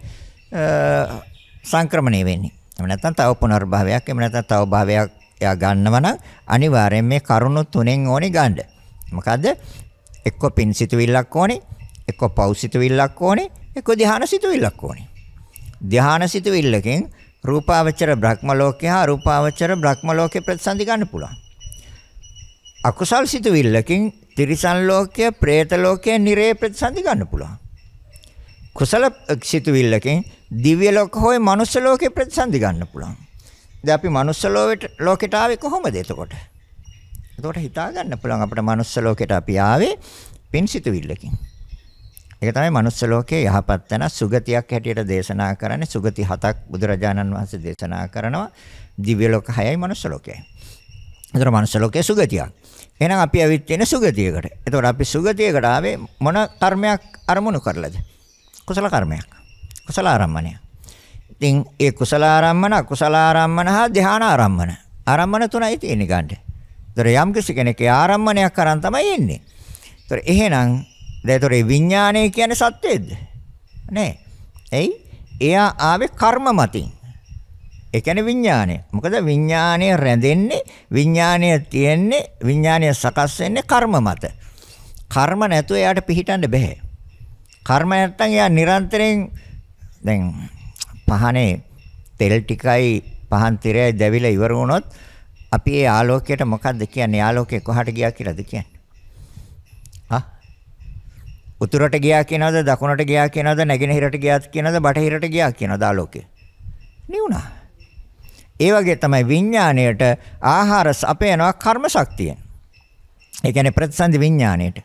සංක්‍රමණය වෙන්නේ. එහෙම නැත්නම් තව පුනර්භවයක්, එහෙම නැත්නම් තව භවයක් එයා ගන්නවා නම් අනිවාර්යෙන් මේ කරුණු තුනෙන් ඕනේ ගන්න. මොකද එක්ක පින්සිතුවිල්ලක් ඕනේ, එක්ක පෞසිතුවිල්ලක් ඕනේ, එක්ක ධානසිතුවිල්ලක් ඕනේ. ධානසිතුවිල්ලකින් රූපාවචර බ්‍රහ්ම ලෝකේ හා අරූපාවචර බ්‍රහ්ම ලෝකේ ප්‍රතිසන්දි ගන්න පුළුවන්. අකුසල් සිතුවිල්ලකින් තිරිසන් ලෝකය, പ്രേත ලෝකය, නිරේ ප්‍රතිසන්දි ගන්න පුළුවන්. කුසල සිතුවිල්ලකින් දිව්‍ය ලෝක හෝ මනුෂ්‍ය ලෝකේ ප්‍රතිසන්දි ගන්න පුළුවන්. දැන් අපි manuss ලෝකෙට ආවේ කොහොමද එතකොට? එතකොට හිතා ගන්න පුළුවන් අපිට manuss ලෝකෙට අපි ආවේ පින්සිතවිල්ලකින්. ඒක තමයි manuss ලෝකයේ යහපත් වෙන සුගතියක් හැටියට දේශනා කරන්නේ. සුගති හතක් බුදුරජාණන් වහන්සේ දේශනා කරනවා. දිව්‍ය ලෝක හයයි manuss ලෝකයයි. එතකොට manuss ලෝකයේ සුගතියක්. එහෙනම් අපි ඇවිත් ඉන්නේ සුගතියකට. එතකොට අපි සුගතියකට ආවේ මොන කර්මයක් අරමුණු කරලාද? කුසල කර්මයක්. කුසල ආරම්මණයක්. ඉතින් ඒ කුසල ආරම්මන, අකුසල ආරම්මන හා ධ්‍යාන ආරම්මන. ආරම්මන තුනයි තියෙන්නේ ගන්න. ඒතර යම් කෙනෙක් ඒ ආරම්මණයක් අරන් තමයි එන්නේ. ඒතර එහෙනම් දැන් ඒතර විඥානය කියන්නේ සත්‍යයේද? නෑ. එයි එයා ආවේ කර්ම මතින්. ඒ කියන්නේ විඥානය. මොකද විඥානය රැඳෙන්නේ විඥානය තියෙන්නේ විඥානය සකස් වෙන්නේ කර්ම මත. කර්ම නැතුව එයාට පිහිටන්න බෑ. කර්ම නැත්තම් එයා නිරන්තරයෙන් දැන් පහනේ තෙල් ටිකයි පහන් තිරයයි දැවිලා ඉවර වුණොත් අපි ඒ ආලෝකයට මොකද්ද කියන්නේ? ආලෝකය කොහාට ගියා කියලාද කියන්නේ? ආ? උතුරට ගියා කියනවද? දකුණට ගියා කියනවද? නැගෙනහිරට ගියා කියනවද? බටහිරට ගියා කියනවද ආලෝකය? නියුණා. ඒ වගේ තමයි විඥාණයට ආහාර සපයනවා කර්ම ශක්තියෙන්. ඒ කියන්නේ ප්‍රතිසන්දි විඥාණයට.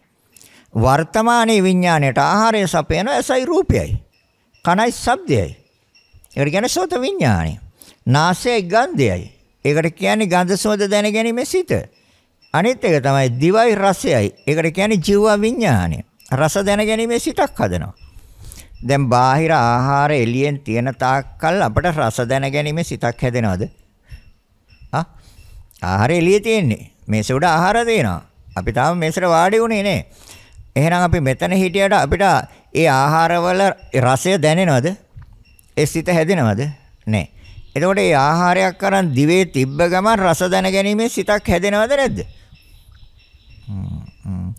වර්තමානයේ විඥාණයට ආහාරය සපයන ඇසයි රූපයයි. කනයි ශබ්දයයි. ඒකට කියන්නේ සෝත විඥානය. නාසයයි ගන්ධයයි. ඒකට කියන්නේ ගන්ධ සෝත දැනගැනීමේ සිත. අනිත් එක තමයි දිවයි රසයයි. ඒකට කියන්නේ ජීව විඥානය. රස දැනගැනීමේ සිතක් හදනවා. දැන් බාහිර ආහාර එළියෙන් තියෙන තාක්කල් අපට රස දැනගැනීමේ සිතක් හැදෙනවද? ආ ආහාර එළියේ තියෙන්නේ. මේසෙ උඩ ආහාර දෙනවා. අපි තාම මේසෙට වාඩි වුණේ නෑ. එහෙනම් අපි මෙතන හිටියට අපිට ඒ ආහාරවල රසය දැනෙනවද? ඒ සිත හැදෙනවද? නැහැ. එතකොට මේ ආහාරයක් අරන් දිවේ තිබ්බ ගමන් රස දැනගැනීමේ සිතක් හැදෙනවද නැද්ද? හ්ම්.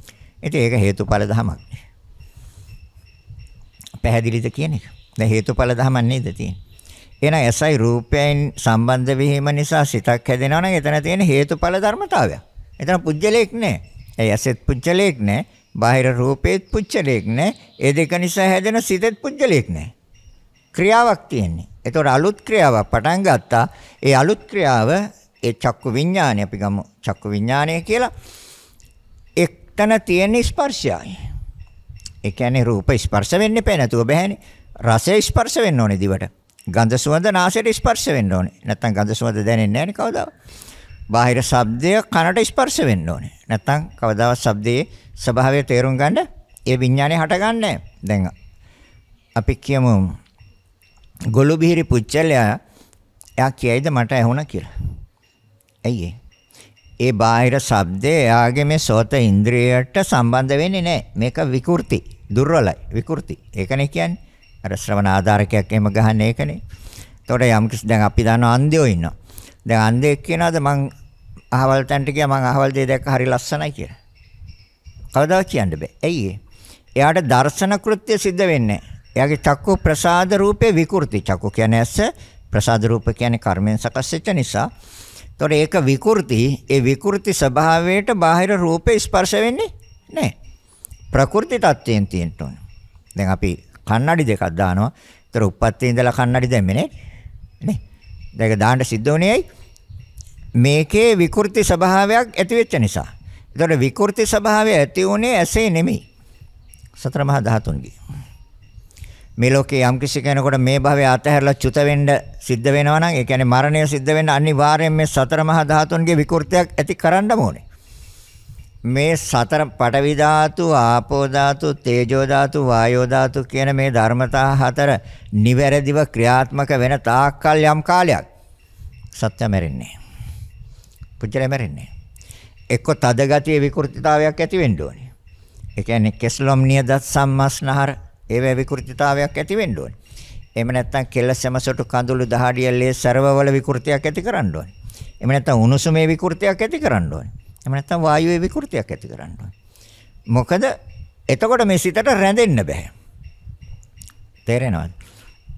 ඒක හේතුඵල ධමයක්. පැහැදිලිද කියන එක. දැන් හේතුඵල ධමයක් නේද තියෙන්නේ. එහෙනම් SI රූපයෙන් සම්බන්ධ වීම නිසා සිතක් හැදෙනවා නම් එතන තියෙන හේතුඵල ධර්මතාවය. එතන පුජ්‍යලයක් නැහැ. ඒ ඇසෙත් පුජ්‍යලයක් නැහැ. බාහිර රූපෙත් පුජ්‍යලයක් නැහැ. ඒ දෙක නිසා හැදෙන සිතෙත් පුජ්‍යලයක් නැහැ. ක්‍රියාවක් තියෙන්නේ. ඒතකොට අලුත් ක්‍රියාවක් පටන් ගත්තා. ඒ අලුත් ක්‍රියාව ඒ චක්කු විඥානය අපි ගමු චක්කු විඥානය කියලා එක්තන තියෙන ස්පර්ශයයි. ඒ කියන්නේ රූප ස්පර්ශ වෙන්නේ පෑ නැතුව බෑනේ. රසය ස්පර්ශ වෙන්න ඕනේ දිවට. ගඳ සුවඳ නාසයට ස්පර්ශ වෙන්න ඕනේ. නැත්තම් ගඳ සුවඳ දැනෙන්නේ නැහැ නේ කවදාවත්. බාහිර ශබ්දය කනට ස්පර්ශ වෙන්න ඕනේ. නැත්තම් කවදාවත් ශබ්දයේ ස්වභාවය තේරුම් ගන්න ඒ විඥානේ හටගන්නේ නැහැ. දැන් අපි කියමු ගොළු බිහිරි පුච්චලයා එයා කියයිද මට ඇහුණා කියලා. ඇයි ඒ බාහිර ශබ්දය එයාගේ මේ සෝත ඉන්ද්‍රියට සම්බන්ධ වෙන්නේ නැහැ. මේක විකෘති, දුර්වලයි, විකෘති. ඒකනේ කියන්නේ. අර ශ්‍රවණ ආධාරකයක් එහෙම ගහන්නේ ඒකනේ. එතකොට යම්කිසි දැන් අපි දන්න අන්ධයෝ ඉන්නවා. දැන් අන්ධයෙක් කියනවාද මං අහවල් තැනට ගියා මං අහවල් දේ දැක්ක හරි ලස්සනයි කියලා. කවදාවත් කියන්න බෑ. ඇයි එයාට දර්ශන කෘත්‍ය සිද්ධ වෙන්නේ නැහැ. එයාගේ චක්කු ප්‍රසාද රූපේ විකෘති චක්කු කියන්නේ ඇස ප්‍රසාද රූප කියන්නේ කර්මෙන් සකස් වෙච්ච නිසා එතකොට ඒක විකෘති ඒ විකෘති ස්වභාවයට බාහිර රූපේ ස්පර්ශ වෙන්නේ නැහැ ප්‍රකෘති තත්වයෙන් තියෙන්න ඕන දැන් අපි කන්නඩි දෙකක් දානවා ඒතර උප්පත්ති ඉඳලා කන්නඩි දැම්මනේ නේ දැන් ඒක දාන්න සිද්ධ වුණේ ඇයි මේකේ විකෘති ස්වභාවයක් ඇති වෙච්ච නිසා ඒතකොට විකෘති ස්වභාවය ඇති වුණේ ඇසේ නෙමෙයි සතර මහා ධාතුන්ගේ මේ ලෝකේ යම් කිසි කෙනෙකුට මේ භවය අතහැරලා චුත වෙන්න සිද්ධ වෙනවා නම් ඒ කියන්නේ මරණය සිද්ධ වෙන්න අනිවාර්යෙන් මේ සතර මහා ධාතුන්ගේ විකෘතියක් ඇති කරන්න ඕනේ. මේ සතර පඨවි ධාතු, ආපෝ ධාතු, තේජෝ ධාතු, වායෝ ධාතු කියන මේ ධර්මතා හතර නිවැරදිව ක්‍රියාත්මක වෙන තාක්කල් යම් කාලයක් සත්‍ය මැරෙන්නේ. පුජ්‍යය මැරෙන්නේ. එක්ක තදගතිය විකෘතිතාවයක් ඇති වෙන්න ඕනේ. ඒ කියන්නේ කෙස්ලොම්නිය දත් සම්මස්නහර ඒවැ විකෘතිතාවයක් ඇති වෙන්න ඕනේ. එහෙම නැත්නම් කෙල සැමසොටු කඳුළු දහඩියලේ සර්වවල විකෘතියක් ඇති කරන්න ඕනේ. එහෙම නැත්නම් උණුසුමේ විකෘතියක් ඇති කරන්න ඕනේ. එහෙම නැත්නම් වායුවේ විකෘතියක් ඇති කරන්න ඕනේ. මොකද එතකොට මේ සිතට රැඳෙන්න බෑ. තේරෙනවද?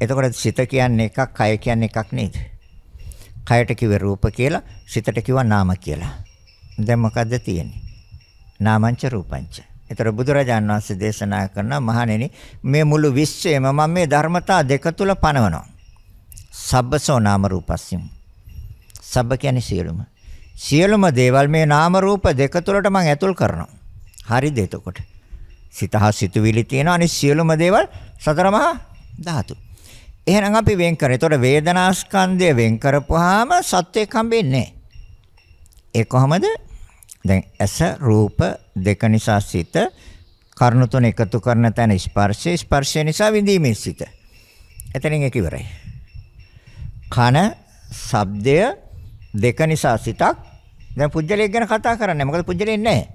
එතකොට සිත කියන්නේ එකක්, කය කියන්නේ එකක් නේද? කයට කිව්ව රූප කියලා, සිතට කිව්ව නාම කියලා. දැන් මොකද්ද තියෙන්නේ? නාමංච රූපංච. ඒතර බුදුරජාන් වහන්සේ දේශනා කරන මහණෙනි මේ මුළු විශ්වයම මම මේ ධර්මතා දෙක තුල පනවනවා. සබ්බසෝ නාම රූපස්සින්. සබ්බ කියන්නේ සියලුම. සියලුම දේවල් මේ නාම රූප දෙක තුලට මම ඇතුල් කරනවා. හරිද එතකොට? සිතහ සිතුවිලි තියෙන අනිත් සියලුම දේවල් සතර මහා ධාතු. එහෙනම් අපි වෙන් කරන. ඒතකොට වේදනාස්කන්ධය වෙන් කරපුවාම සත්‍යයක් හම්බෙන්නේ නැහැ. ඒ කොහමද? දැන් ඇස රූප දෙක නිසා සිත කරුණු තුන එකතු කරන තැන ස්පර්ශය ස්පර්ශය නිසා විඳීමේ සිත. එතනින් ඒක ඉවරයි. කන ශබ්දය දෙක නිසා සිතක් දැන් පුජ්‍යලයක් ගැන කතා කරන්නේ. මොකද පුජ්‍යලෙ නැහැ.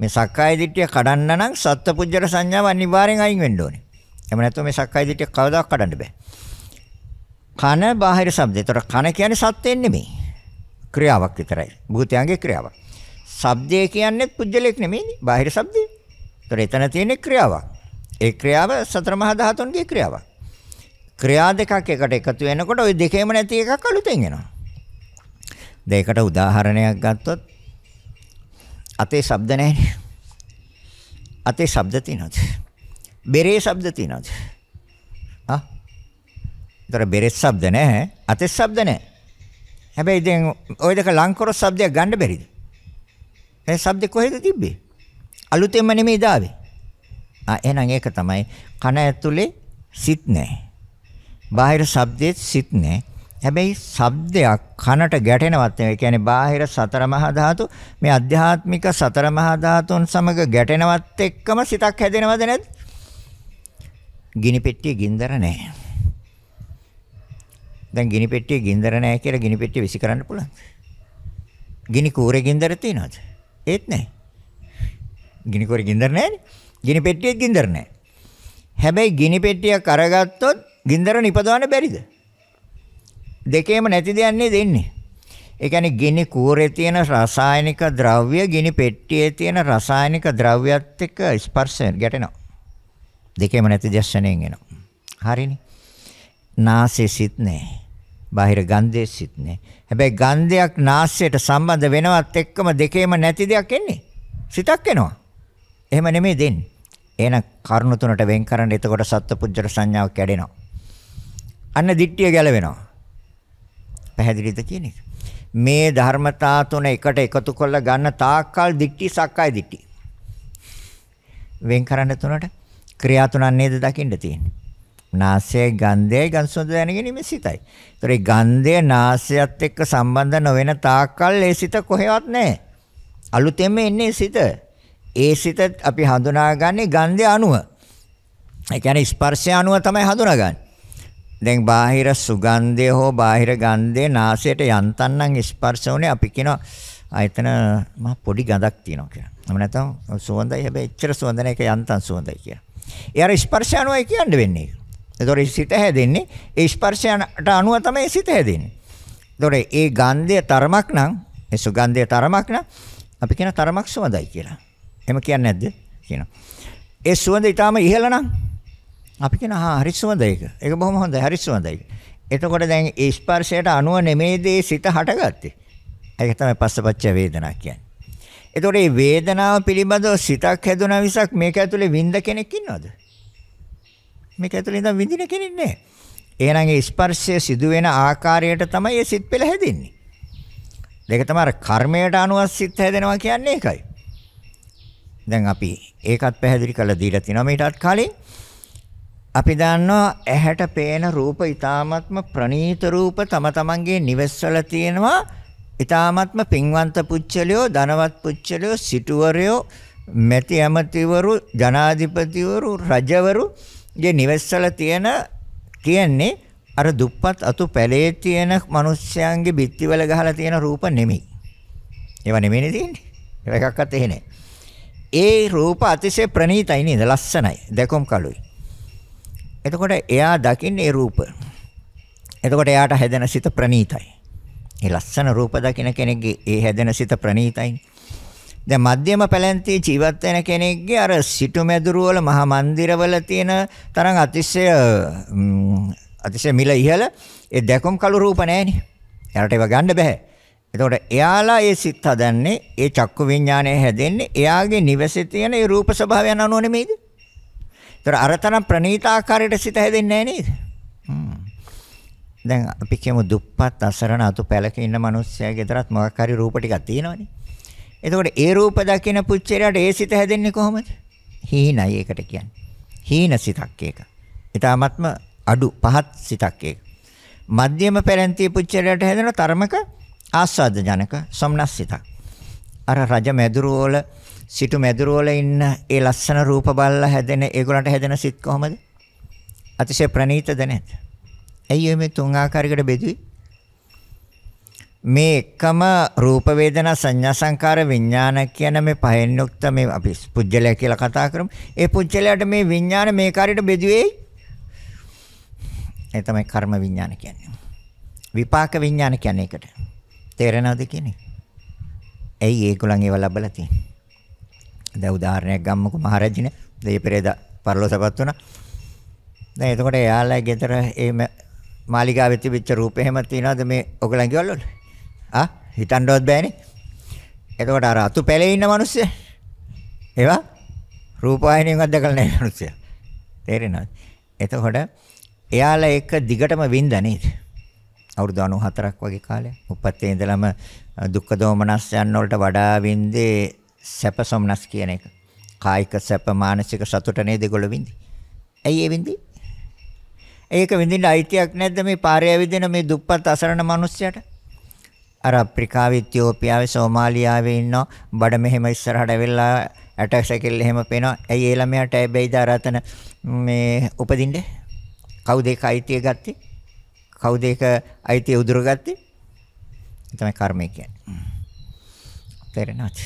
මේ සක්කාය දිට්ඨිය කඩන්න නම් සත්පුජ්‍යල සංඥාව අනිවාර්යෙන් අයින් වෙන්න ඕනේ. එහෙම නැත්නම් මේ සක්කාය දිට්ඨිය කවදාවත් කඩන්න බෑ. කන බාහිර ශබ්දය. ඒතර කන කියන්නේ සත්යෙන් නෙමෙයි. ක්‍රියාවක් විතරයි. භූතයන්ගේ ක්‍රියාවක්. ශබ්දය කියන්නේ පුජ්‍යලයක් නෙමෙයිනේ. බාහිර ශබ්දය. ඒතර එතන තියෙන ක්‍රියාවක්. ඒ ක්‍රියාව සතර මහා ධාතුන්ගේ ක්‍රියාවක්. ක්‍රියා දෙකක් එකට එකතු වෙනකොට ওই දෙකේම නැති එකක් අලුතෙන් එනවා. දෙයකට උදාහරණයක් ගත්තොත් අතේ ශබ්ද නැහැ. අතේ ශබ්ද තියෙනවද? බෙරේ ශබ්ද තියෙනවද? ආ? ඒතර බෙරේ ශබ්ද නැහැ. අතේ ශබ්ද නැහැ. හැබැයි දැන් ওই දෙක ලංකර ශබ්දයක් ගන්න බැරිද? ඒ ශබ්ද කොහෙද තිබ්බේ? අලුතෙන්ම නෙමෙයි දාවේ. ආ එහෙනම් ඒක තමයි කන ඇතුලේ සිත් නැහැ. බාහිර ශබ්දෙත් සිත් නැහැ. හැබැයි ශබ්දයක් කනට ගැටෙනවත් නෙවෙයි. ඒ කියන්නේ බාහිර සතර මහා ධාතු මේ අධ්‍යාත්මික සතර මහා ධාතුන් සමග ගැටෙනවත් එක්කම සිතක් හැදෙනවද නැද්ද? ගිනි පෙට්ටියේ ගින්දර නැහැ. දැන් ගිනි පෙට්ටියේ ගින්දර නැහැ කියලා ගිනි පෙට්ටිය විසි කරන්න පුළුවන්ද? ගිනි කූරේ ගින්දර තියනවද? ඒත් නැහැ. ගිනිකොර ගින්දර නැහැනේ. ගිනි පෙට්ටියෙත් ගින්දර නැහැ. හැබැයි ගිනි පෙට්ටියක් අරගත්තොත් ගින්දර නිපදවන්න බැරිද? දෙකේම නැති දෙන්නේ දෙන්නේ. ඒ කියන්නේ ගිනි කූරේ තියෙන රසායනික ද්‍රව්‍ය ගිනි පෙට්ටියේ තියෙන රසායනික ද්‍රව්‍යත් එක්ක ස්පර්ශයෙන් ගැටෙනවා. දෙකේම නැති දර්ශනයෙන් එනවා. හරිනේ. නාසයේ සිත් නැහැ. බාහිර ගන්ධයේ සිත් නෑ. හැබැයි ගන්ධයක් නාසයට සම්බන්ධ වෙනවත් එක්කම දෙකේම නැති දෙයක් එන්නේ. සිතක් එනවා. එහෙම නෙමෙයි දෙන්නේ. එහෙනම් කරුණ තුනට වෙන් කරන්න එතකොට සත්පුජ්‍යර සංඥාව කැඩෙනවා. අන්න දිට්ඨිය ගැලවෙනවා. පැහැදිලිද කියන එක? මේ ධර්මතා තුන එකට එකතු කරලා ගන්න තාක්කල් දිට්ඨි සක්කාය දිට්ඨි. වෙන් කරන්න තුනට ක්‍රියා තුනක් නේද දකින්න තියෙන්නේ. නාසයේ ගන්ධයයි ගඳ සුවඳ දැනගැනීමේ සිතයි. ඒතර ඒ ගන්ධය නාසයත් එක්ක සම්බන්ධ නොවන තාක්කල් ඒ සිත කොහෙවත් නැහැ. අලුතෙන්ම එන්නේ සිත. ඒ සිත අපි හඳුනාගන්නේ ගන්ධය අනුව. ඒ කියන්නේ ස්පර්ශය අනුව තමයි හඳුනාගන්නේ. දැන් බාහිර සුගන්ධය හෝ බාහිර ගන්ධය නාසයට යන්තම්නම් ස්පර්ශ වුනේ අපි කියනවා ආයතන මහ පොඩි ගඳක් තියෙනවා කියලා. එහෙම නැත්නම් සුවඳයි හැබැයි එච්චර සුවඳ නැහැ ඒක යන්තම් සුවඳයි කියලා. ඒ අර ස්පර්ශ අනුවයි කියන්න වෙන්නේ. එතකොට සිත හැදෙන්නේ ඒ ස්පර්ශයට අනුව තමයි සිත හැදෙන්නේ. එතකොට ඒ ගන්ධය තරමක් නම් ඒ සුගන්ධය තරමක් නම් අපි කියන තරමක් සුවඳයි කියලා. එහෙම කියන්නේ නැද්ද? කියනවා. ඒ සුවඳ ඊටාම ඉහළ නම් අපි කියන හා හරි සුවඳයක. ඒක බොහොම හොඳයි. හරි සුවඳයි. එතකොට දැන් ඒ ස්පර්ශයට අනුව නෙමෙයිදී සිත හටගත්තේ. ඒක තමයි පස්සපච්ච වේදනා කියන්නේ. එතකොට මේ වේදනාව පිළිබඳව සිතක් හැදුනා විසක් මේක ඇතුලේ විඳ කෙනෙක් ඉන්නවද? මේක ඇතුළේ ඉඳන් විඳින කෙනෙක් නෑ. එහෙනම් ඒ ස්පර්ශය සිදු වෙන ආකාරයට තමයි ඒ සිත් පෙළ හැදෙන්නේ. දෙක තමයි අර කර්මයට අනුව සිත් හැදෙනවා කියන්නේ ඒකයි. දැන් අපි ඒකත් පැහැදිලි කරලා දීලා තිනවා මේකත් කලින්. අපි දන්නවා ඇහැට පේන රූප ඊ타මත්ම ප්‍රණීත රූප තම තමන්ගේ නිවෙස්වල තියෙනවා ඊ타මත්ම පින්වන්ත පුච්චලියෝ ධනවත් පුච්චලියෝ සිටුවරයෝ මෙති ඇමතිවරු ජනාධිපතිවරු රජවරු ගේ නිවෙස්සල තියෙන කියන්නේ අර දුප්පත් අතු පැලේ තියෙන මිනිස්යාන්ගේ බිත්තිවල ගහලා තියෙන රූප නෙමෙයි. ඒවා නෙමෙයිනේ තියෙන්නේ. ඒවා එකක්වත් එහෙ නැහැ. ඒ රූප අතිශය ප්‍රණීතයි නේද? ලස්සනයි. දැකුම් කලුයි. එතකොට එයා දකින්නේ රූප. එතකොට එයාට හැදෙන සිත ප්‍රණීතයි. ඒ ලස්සන රූප දකින කෙනෙක්ගේ ඒ හැදෙන සිත ප්‍රණීතයි. දැන් මධ්‍යම පැලැන්තියේ ජීවත් වෙන කෙනෙක්ගේ අර සිටුමැදුරු වල මහා මන්දිරවල තියෙන තරම් අතිශය අතිශය මිල ඉහළ ඒ දැකුම් කළු රූප නැහෙනේ. එයාලට ඒව ගන්න බෑ. එතකොට එයාලා ඒ සිත් හදන්නේ ඒ චක්කු විඥානය හැදෙන්නේ එයාගේ නිවසේ තියෙන ඒ රූප ස්වභාවයන් අනුව නෙමෙයිද? ඒතර අරතරම් ප්‍රණීත ආකාරයට සිත හැදෙන්නේ නැහැ නේද? දැන් අපි කියමු දුප්පත් අසරණ අතු පැලක ඉන්න මිනිස්සයා ගෙදරත් මොකක් හරි රූප ටිකක් තියෙනවනේ. එතකොට ඒ රූප දකින පුච්චරයට ඒ සිත හැදෙන්නේ කොහොමද? හීනයි ඒකට කියන්නේ. හීන සිතක් ඒක. ඊටාත්ම අඩු පහත් සිතක් ඒක. මධ්‍යම පැලැන්තිය පුච්චරයට හැදෙන තර්මක ආස්වාද ජනක සොම්නස් සිතක්. අර රජ මැදුරු වල සිටු මැදුරු වල ඉන්න ඒ ලස්සන රූප බලලා හැදෙන ඒගොල්ලන්ට හැදෙන සිත් කොහමද? අතිශය ප්‍රණීතද නැද්ද? ඇයි මේ තුන් ආකාරයකට බෙදුවේ? මේ එකම රූප වේදනා සංඥා සංකාර විඥාන කියන මේ පහෙන් යුක්ත මේ අපි පුජ්‍යලය කියලා කතා කරමු. ඒ පුජ්‍යලයට මේ විඥාන මේ කාර්යයට බෙදුවේ ඒ තමයි කර්ම විඥාන කියන්නේ. විපාක විඥාන කියන්නේ ඒකට. තේරෙනවද කියන්නේ? ඇයි ඒගොල්ලන් ඒව ලබලා තියෙන්නේ? දැන් උදාහරණයක් ගම්මකෝ මහරජිනේ දෙයපරේද පරලෝසපත් වුණා. දැන් එතකොට එයාලා ගෙදර ඒ මාලිගාවේ තිබිච්ච රූප එහෙම තියනවාද මේ ඔගලන්ගේ වල වල? ආ හිතන්නවත් බෑනේ. එතකොට අර අතු පැලේ ඉන්න මිනිස්සු ඒවා රූපායනියෙන්වත් දැකලා නැහැ මිනිස්සු. තේරෙනවද? එතකොට එයාලා එක දිගටම වින්ද නේද? අවුරුදු 94ක් වගේ කාලයක්. උපත්තේ ඉඳලම දුක්ඛ දෝමනස් යන වලට වඩා වින්දේ සැප සොම්නස් කියන එක. කායික සැප මානසික සතුට නේද ඒගොල්ලෝ වින්දි. ඇයි ඒ වින්දි? ඒක විඳින්න අයිතියක් නැද්ද මේ පාරේ ඇවිදින මේ දුප්පත් අසරණ මිනිස්සයාට? අර අප්‍රිකාවේ ඉතියෝපියාවේ සෝමාලියාවේ ඉන්නවා බඩ මෙහෙම ඉස්සරහට ඇවිල්ලා ඇටැක් එකෙල් එහෙම පේනවා. ඇයි ඒ ළමයාට ඇබැයිද අරතන මේ උපදින්නේ? කවුද ඒක අයිතිය ගත්තේ? කවුද ඒක අයිතිය උදුරගත්තේ? ඒ තමයි කර්මය කියන්නේ. තේරෙනවද?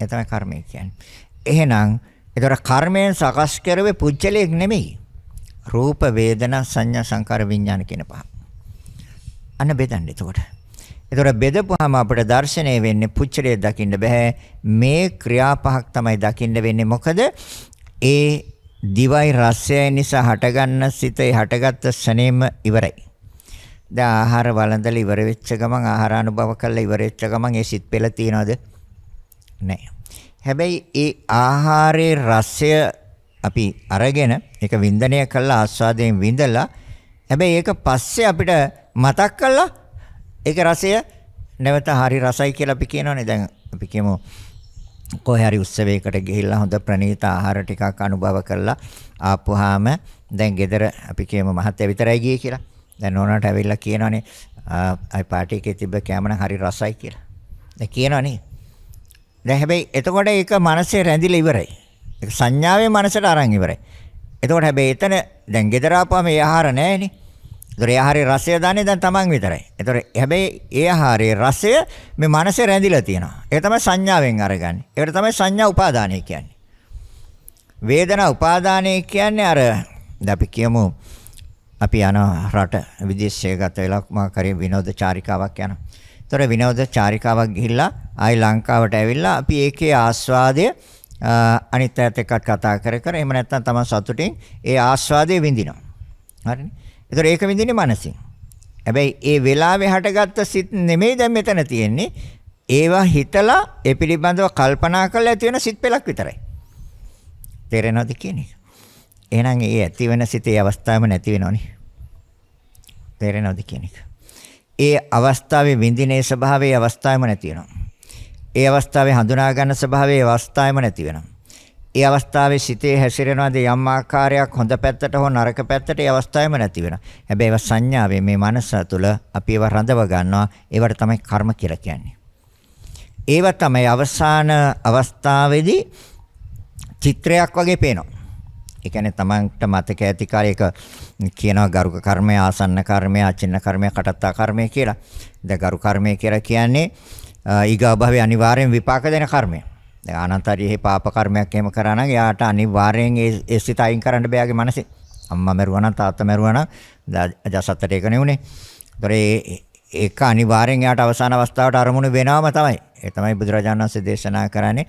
ඒ තමයි කර්මය කියන්නේ. එහෙනම් ඒතර කර්මයෙන් සකස් කරවේ පුජ්‍යලයක් නෙමෙයි. රූප වේදනා සංඥා සංකාර විඥාන කියන පහ. අන්න බෙදන්නේ එතකොට. එතකොට බෙදපුවාම අපිට දර්ශනය වෙන්නේ පුච්චලයේ දකින්න බෑ. මේ ක්‍රියා පහක් තමයි දකින්න වෙන්නේ. මොකද ඒ දිවයි රසය නිසා හටගන්න සිතේ හටගත්ත ස්නේම ඉවරයි. දැන් ආහාර වළඳලා ඉවර වෙච්ච ගමන් ආහාර අනුභව කරලා ඉවර වෙච්ච ගමන් ඒ සිත් පෙළ තියනවද? නැහැ. හැබැයි ඒ ආහාරයේ රසය අපි අරගෙන ඒක වින්දනය කරලා ආස්වාදයෙන් විඳලා හැබැයි ඒක පස්සේ අපිට මතක් කළා ඒක රසය නැවත හරි රසයි කියලා අපි කියනවනේ දැන් අපි කියමු කොහේ හරි උත්සවයකට ගිහිල්ලා හොඳ ප්‍රණීත ආහාර ටිකක් අනුභව කරලා ආපුවාම දැන් ගෙදර අපි කියමු මහත්තයා විතරයි ගියේ කියලා. දැන් ඕනට ඇවිල්ලා කියනවනේ අයි පාටි එකේ තිබ්බ කැම නම් හරි රසයි කියලා. දැන් කියනවනේ. දැන් හැබැයි එතකොට ඒක මනසේ රැඳිලා ඉවරයි. ඒක සංඥාවේ මනසට අරන් ඉවරයි. එතකොට හැබැයි එතන දැන් ගෙදර ආපුවාම ඒ ආහාර නැහැනේ. ඒතර ඒ ආහාරයේ රසය දන්නේ දැන් Taman විතරයි. ඒතර හැබැයි ඒ ආහාරයේ රසය මේ මනසේ රැඳිලා තියෙනවා. ඒක තමයි සංඥාවෙන් අරගන්නේ. ඒකට තමයි සංඥා උපාදානය කියන්නේ. වේදනා උපාදානය කියන්නේ අර දැන් අපි කියමු අපි යන රට විදේශයකට වෙලා මා කරේ විනෝද චාරිකාවක් යනවා. ඒතර විනෝද චාරිකාවක් ගිහිල්ලා ආයි ලංකාවට ඇවිල්ලා අපි ඒකේ ආස්වාදය අනිත් අයත් එක්ක කතා කර කර එහෙම නැත්නම් තමන් සතුටින් ඒ ආස්වාදය විඳිනවා. හරිනේ. ඒතර ඒක විඳින්නේ මනසින්. හැබැයි ඒ වෙලාවේ හටගත්ත සිත් නෙමෙයි දැන් මෙතන තියෙන්නේ. ඒවා හිතලා ඒ පිළිබඳව කල්පනා කරලා ඇති වෙන සිත් පෙළක් විතරයි. තේරෙනවද කියන්නේ? එහෙනම් ඒ ඇති වෙන සිතේ අවස්ථාවම නැති වෙනවනේ. තේරෙනවද කියන එක. ඒ අවස්ථාවේ විඳිනේ ස්වභාවයේ අවස්ථාවම නැති වෙනවා. ඒ අවස්ථාවේ හඳුනා ගන්න ස්වභාවයේ අවස්ථාවම නැති වෙනවා. ඒ අවස්ථාවේ සිතේ හැසිරෙනවාද යම් ආකාරයක් හොඳ පැත්තට හෝ නරක පැත්තට ඒ අවස්ථාවෙම නැති වෙනවා. හැබැයි ඒවා සංඥාවේ මේ මනස තුළ අපි ඒවා රඳව ගන්නවා. ඒවට තමයි කර්ම කියලා කියන්නේ. ඒවා තමයි අවසාන අවස්ථාවේදී චිත්‍රයක් වගේ පේනවා. ඒ කියන්නේ Tamanට මතක ඇති කාලයක කියනවා ගරුක කර්මය, ආසන්න කර්මය, අචින්න කර්මය, කටත්තා කර්මය කියලා. දැන් ගරු කර්මය කියලා කියන්නේ ඊගා භවයේ අනිවාර්යෙන් විපාක දෙන කර්මය. දැන් අනන්තරියේ පාප කර්මයක් එහෙම කරා නම් එයාට අනිවාර්යෙන් ඒ ඒ සිත අයින් කරන්න බෑගේ මනසේ. අම්මා මැරුවා නම් තාත්තා මැරුවා නම් ජසත්තට ඒක නෙවුනේ. ඒතොර ඒක අනිවාර්යෙන් එයාට අවසාන අවස්ථාවට අරමුණු වෙනවම තමයි. ඒ තමයි බුදුරජාණන් වහන්සේ දේශනා කරන්නේ.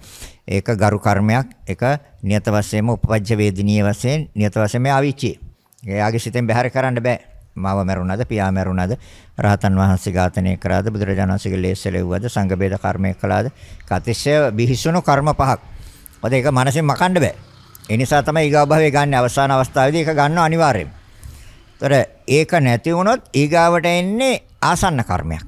ඒක ගරු කර්මයක්. ඒක නියත වශයෙන්ම උපපජ්ජ වේදිනීය වශයෙන් නියත වශයෙන් මේ ආවිචි. එයාගේ සිතෙන් බැහැර කරන්න බෑ. මාව මැරුණාද පියා මැරුණාද රහතන් වහන්සේ ඝාතනය කරාද බුදුරජාණන් වහන්සේගේ ලේසල වුවද සංඝ බේද කර්මය කළාද කතිශය බිහිසුණු කර්ම පහක්. ඔද ඒක මනසෙන් මකන්න බෑ. ඒ නිසා තමයි ඊගාභවයේ ගන්න අවසාන අවස්ථාවේදී ඒක ගන්න අනිවාර්යයෙන්. ඒතර ඒක නැති වුණොත් ඊගාවට එන්නේ ආසන්න කර්මයක්.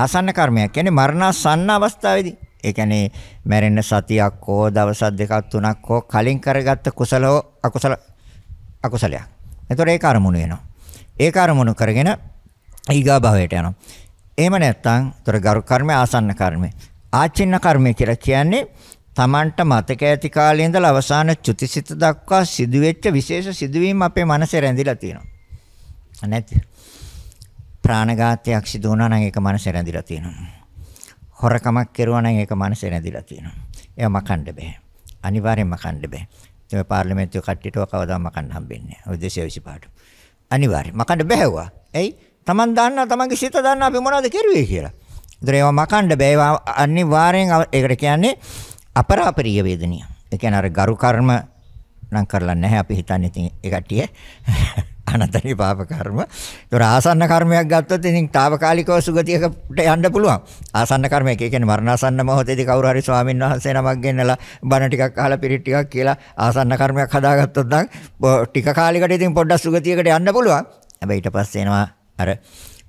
ආසන්න කර්මයක් කියන්නේ මරණාසන්න අවස්ථාවේදී ඒ කියන්නේ මැරෙන්න සතියක් හෝ දවස් දෙකක් තුනක් හෝ කලින් කරගත්ත කුසල අකුසල අකුසලයක්. එතකොට ඒක අරමුණු වෙනවා. ඒක අරමුණු කරගෙන ඊගා භවයට යනවා. එහෙම නැත්නම් උතර ගරු කර්මය ආසන්න කර්මය. ආචින්න කර්මය කියලා කියන්නේ Tamanට මතක ඇති කාලේ ඉඳලා අවසාන චුතිසිත දක්වා සිදුවෙච්ච විශේෂ සිදුවීම් අපේ මනසේ රැඳිලා තියෙනවා. නැත්ද? ප්‍රාණඝාතයක් සිදු වුණා නම් ඒක මනසේ රැඳිලා තියෙනවා. හොරකමක් කෙරුවා නම් ඒක මනසේ රැඳිලා තියෙනවා. ඒවා මකන්න බෑ. අනිවාර්යෙන්ම මකන්න බෑ. ඒ පාර්ලිමේන්තුවේ කට්ටියටව කවදාම මකන්න හම්බෙන්නේ නැහැ. ඔය 225ට. අනිවාර්යයි. මකන්න බෑවා. එයි Taman දන්නා Tamanගේ සිත දන්නා අපි මොනවද කරුවේ කියලා. ඒතර ඒවා මකන්න බෑ. ඒවා අනිවාර්යෙන් ඒකට කියන්නේ අපරාපරිය වේදනිය. ඒ කියන්නේ අර ගරු කර්ම නම් කරලා නැහැ අපි හිතන්නේ ඉතින් ඒ කට්ටිය අනන්තනි පාප කර්ම. ඒතර ආසන්න කර්මයක් ගත්තොත් ඉතින් తాවකාලිකව සුගතියකට යන්න පුළුවන්. ආසන්න කර්මයක ඒ කියන්නේ මරණාසන්න මොහොතේදී කවුරු හරි ස්වාමීන් වහන්සේ නමක් ගෙන්නලා බණ ටිකක් අහලා පිරිත් ටිකක් කියලා ආසන්න කර්මයක් හදාගත්තොත් නම් ටික කාලයකට ඉතින් පොඩ්ඩක් සුගතියකට යන්න පුළුවන්. හැබැයි ඊට පස්සේ එනවා අර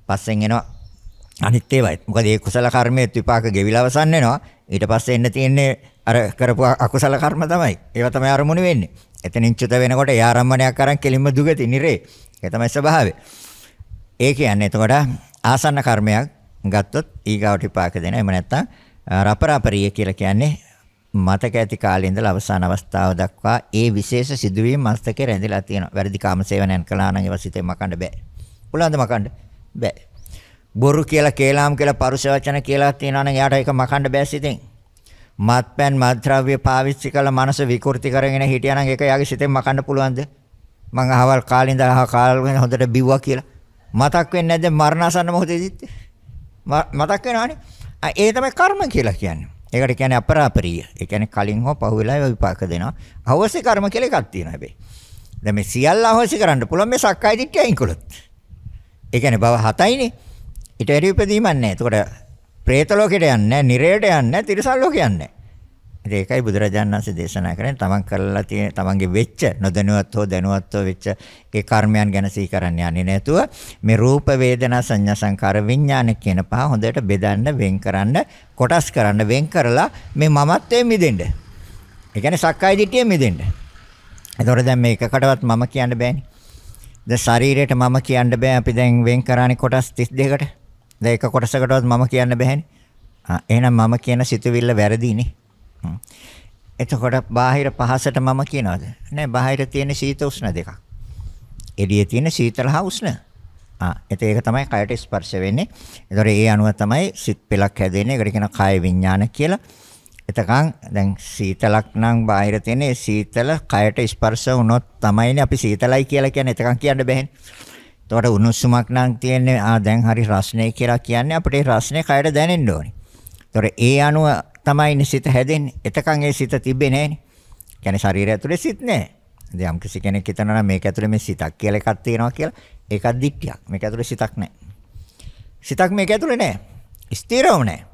පස්සෙන් එනවා අනිත් ඒවායි. මොකද ඒ කුසල කර්මයේ විපාක ගෙවිලා අවසන් වෙනවා. ඊට පස්සේ එන්න තියෙන්නේ අර කරපු අකුසල කර්ම තමයි. ඒවා තමයි අරමුණු වෙන්නේ. එතනින් චුත වෙනකොට ඒ ආරම්මණයක් අරන් කෙලින්ම දුගති නිරේ. ඒ තමයි ස්වභාවය. ඒ කියන්නේ එතකොට ආසන්න කර්මයක් ගත්තොත් ඊගාවට විපාක දෙන. එහෙම නැත්නම් රපරපරිය කියලා කියන්නේ මතක ඇති කාලේ ඉඳලා අවසාන අවස්ථාව දක්වා ඒ විශේෂ සිදුවීම් මස්තකේ රැඳිලා තියෙනවා. වැරදි කාම සේවනයන් කළා නම් ඒවා සිතේ මකන්න බෑ. උලන්ද මකන්න බෑ. බොරු කියලා කේලාම් කියලා පරුෂ වචන කියලා තියෙනවා නම් එයාට ඒක මකන්න බෑ සිතෙන්. මත්පැන් මත්ද්‍රව්‍ය පාවිච්චි කරලා මනස විකෘති කරගෙන හිටියානම් ඒක යාගේ සිතෙන් මකන්න පුළුවන්ද? මං අහවල් කාලේ ඉඳලා කාල් වෙන හොඳට බිව්වා කියලා. මතක් වෙන්නේ නැද්ද මරණසන්න මොහොතේදීත්? මතක් වෙනවනේ. ඒ තමයි කර්ම කියලා කියන්නේ. ඒකට කියන්නේ අපරාපරිය. ඒ කියන්නේ කලින් හෝ පහුවෙලා විපාක දෙනවා. අවශ්‍ය කර්ම කියලා එකක් තියෙනවා හැබැයි. දැන් මේ සියල්ල අවශ්‍ය කරන්න පුළුවන් මේ සක්කාය දිට්ඨියයින් කළොත්. ඒ කියන්නේ භව හතයිනේ. ඊට වැඩි උපදීමක් නැහැ. ඒකට പ്രേත ලෝකෙට යන්නේ නැහැ, නිරයට යන්නේ නැහැ, තිරිසන් ලෝකෙ යන්නේ නැහැ. ඒකයි බුදුරජාණන් වහන්සේ දේශනා කරන්නේ තමන් කරලා තියෙන තමන්ගේ වෙච්ච නොදැනුවත් හෝ දැනුවත් හෝ වෙච්ච ඒ කර්මයන් ගැන සිහි කරන්න යන්නේ නැතුව මේ රූප වේදනා සංඥා සංකාර විඥාන කියන පහ හොඳට බෙදන්න වෙන් කරන්න කොටස් කරන්න වෙන් කරලා මේ මමත්වයෙන් මිදෙන්න. ඒ කියන්නේ සක්කාය දිටියෙන් මිදෙන්න. එතකොට දැන් මේ එකකටවත් මම කියන්න බෑනේ. දැන් ශරීරයට මම කියන්න බෑ අපි දැන් වෙන් කරානේ කොටස් 32කට. දැන් එක කොටසකටවත් මම කියන්න බැහැනේ. එහෙනම් මම කියන සිතුවිල්ල වැරදිනේ. එතකොට බාහිර පහසට මම කියනවාද? නෑ බාහිර තියෙන සීත උෂ්ණ දෙකක්. එළියේ තියෙන සීතල හා උෂ්ණ. ආ ඒක තමයි කයට ස්පර්ශ වෙන්නේ. ඒතොර ඒ අනුව තමයි සිත් පෙලක් හැදෙන්නේ. ඒකට කියන කාය විඥාන කියලා. එතකන් දැන් සීතලක් නම් බාහිර තියෙන සීතල කයට ස්පර්ශ වුණොත් තමයිනේ අපි සීතලයි කියලා කියන්නේ. එතකන් කියන්න බැහැනේ. එතකොට උණුසුමක් නම් තියෙන්නේ ආ දැන් හරි රස්නේ කියලා කියන්නේ අපිට රස්නේ කයර දැනෙන්න ඕනේ. එතකොට ඒ අනුව තමයි සිත හැදෙන්නේ. එතකන් ඒ සිත තිබෙන්නේ නැහනේ. කියන්නේ ශරීරය ඇතුලේ සිත් නැහැ. දැන් යම් කිසි කෙනෙක් හිතනවා මේක ඇතුලේ මේ සිතක් කියලා එකක් තියෙනවා කියලා ඒකත් දික්තියක්. මේක ඇතුලේ සිතක් නැහැ. සිතක් මේක ඇතුලේ නැහැ. ස්ථිරවම නැහැ.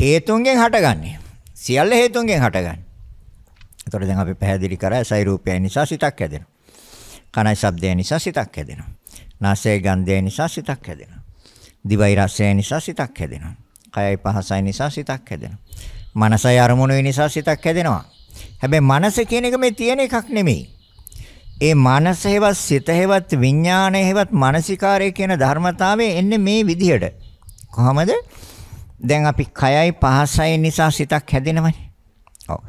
හේතුන්ගෙන් හටගන්නේ. සියල්ල හේතුන්ගෙන් හටගන්නේ. එතකොට දැන් අපි පැහැදිලි කරා සයි රූපය නිසා සිතක් හැදෙනවා. කනයි ශබ්දය නිසා සිතක් හැදෙනවා. නාසයේ ගන්ධය නිසා සිතක් හැදෙනවා. දිවයි රසය නිසා සිතක් හැදෙනවා. කයයි පහසයි නිසා සිතක් හැදෙනවා. මනසයි අරමුණු නිසා සිතක් හැදෙනවා. හැබැයි මනස කියන එක මේ තියෙන එකක් නෙමෙයි. ඒ මනස හේවත් සිත හේවත් විඥානය හේවත් මානසිකාරය කියන ධර්මතාවය එන්නේ මේ විදිහට. කොහමද? දැන් අපි කයයි පහසයි නිසා සිතක් හැදෙනවනේ. ඔව්.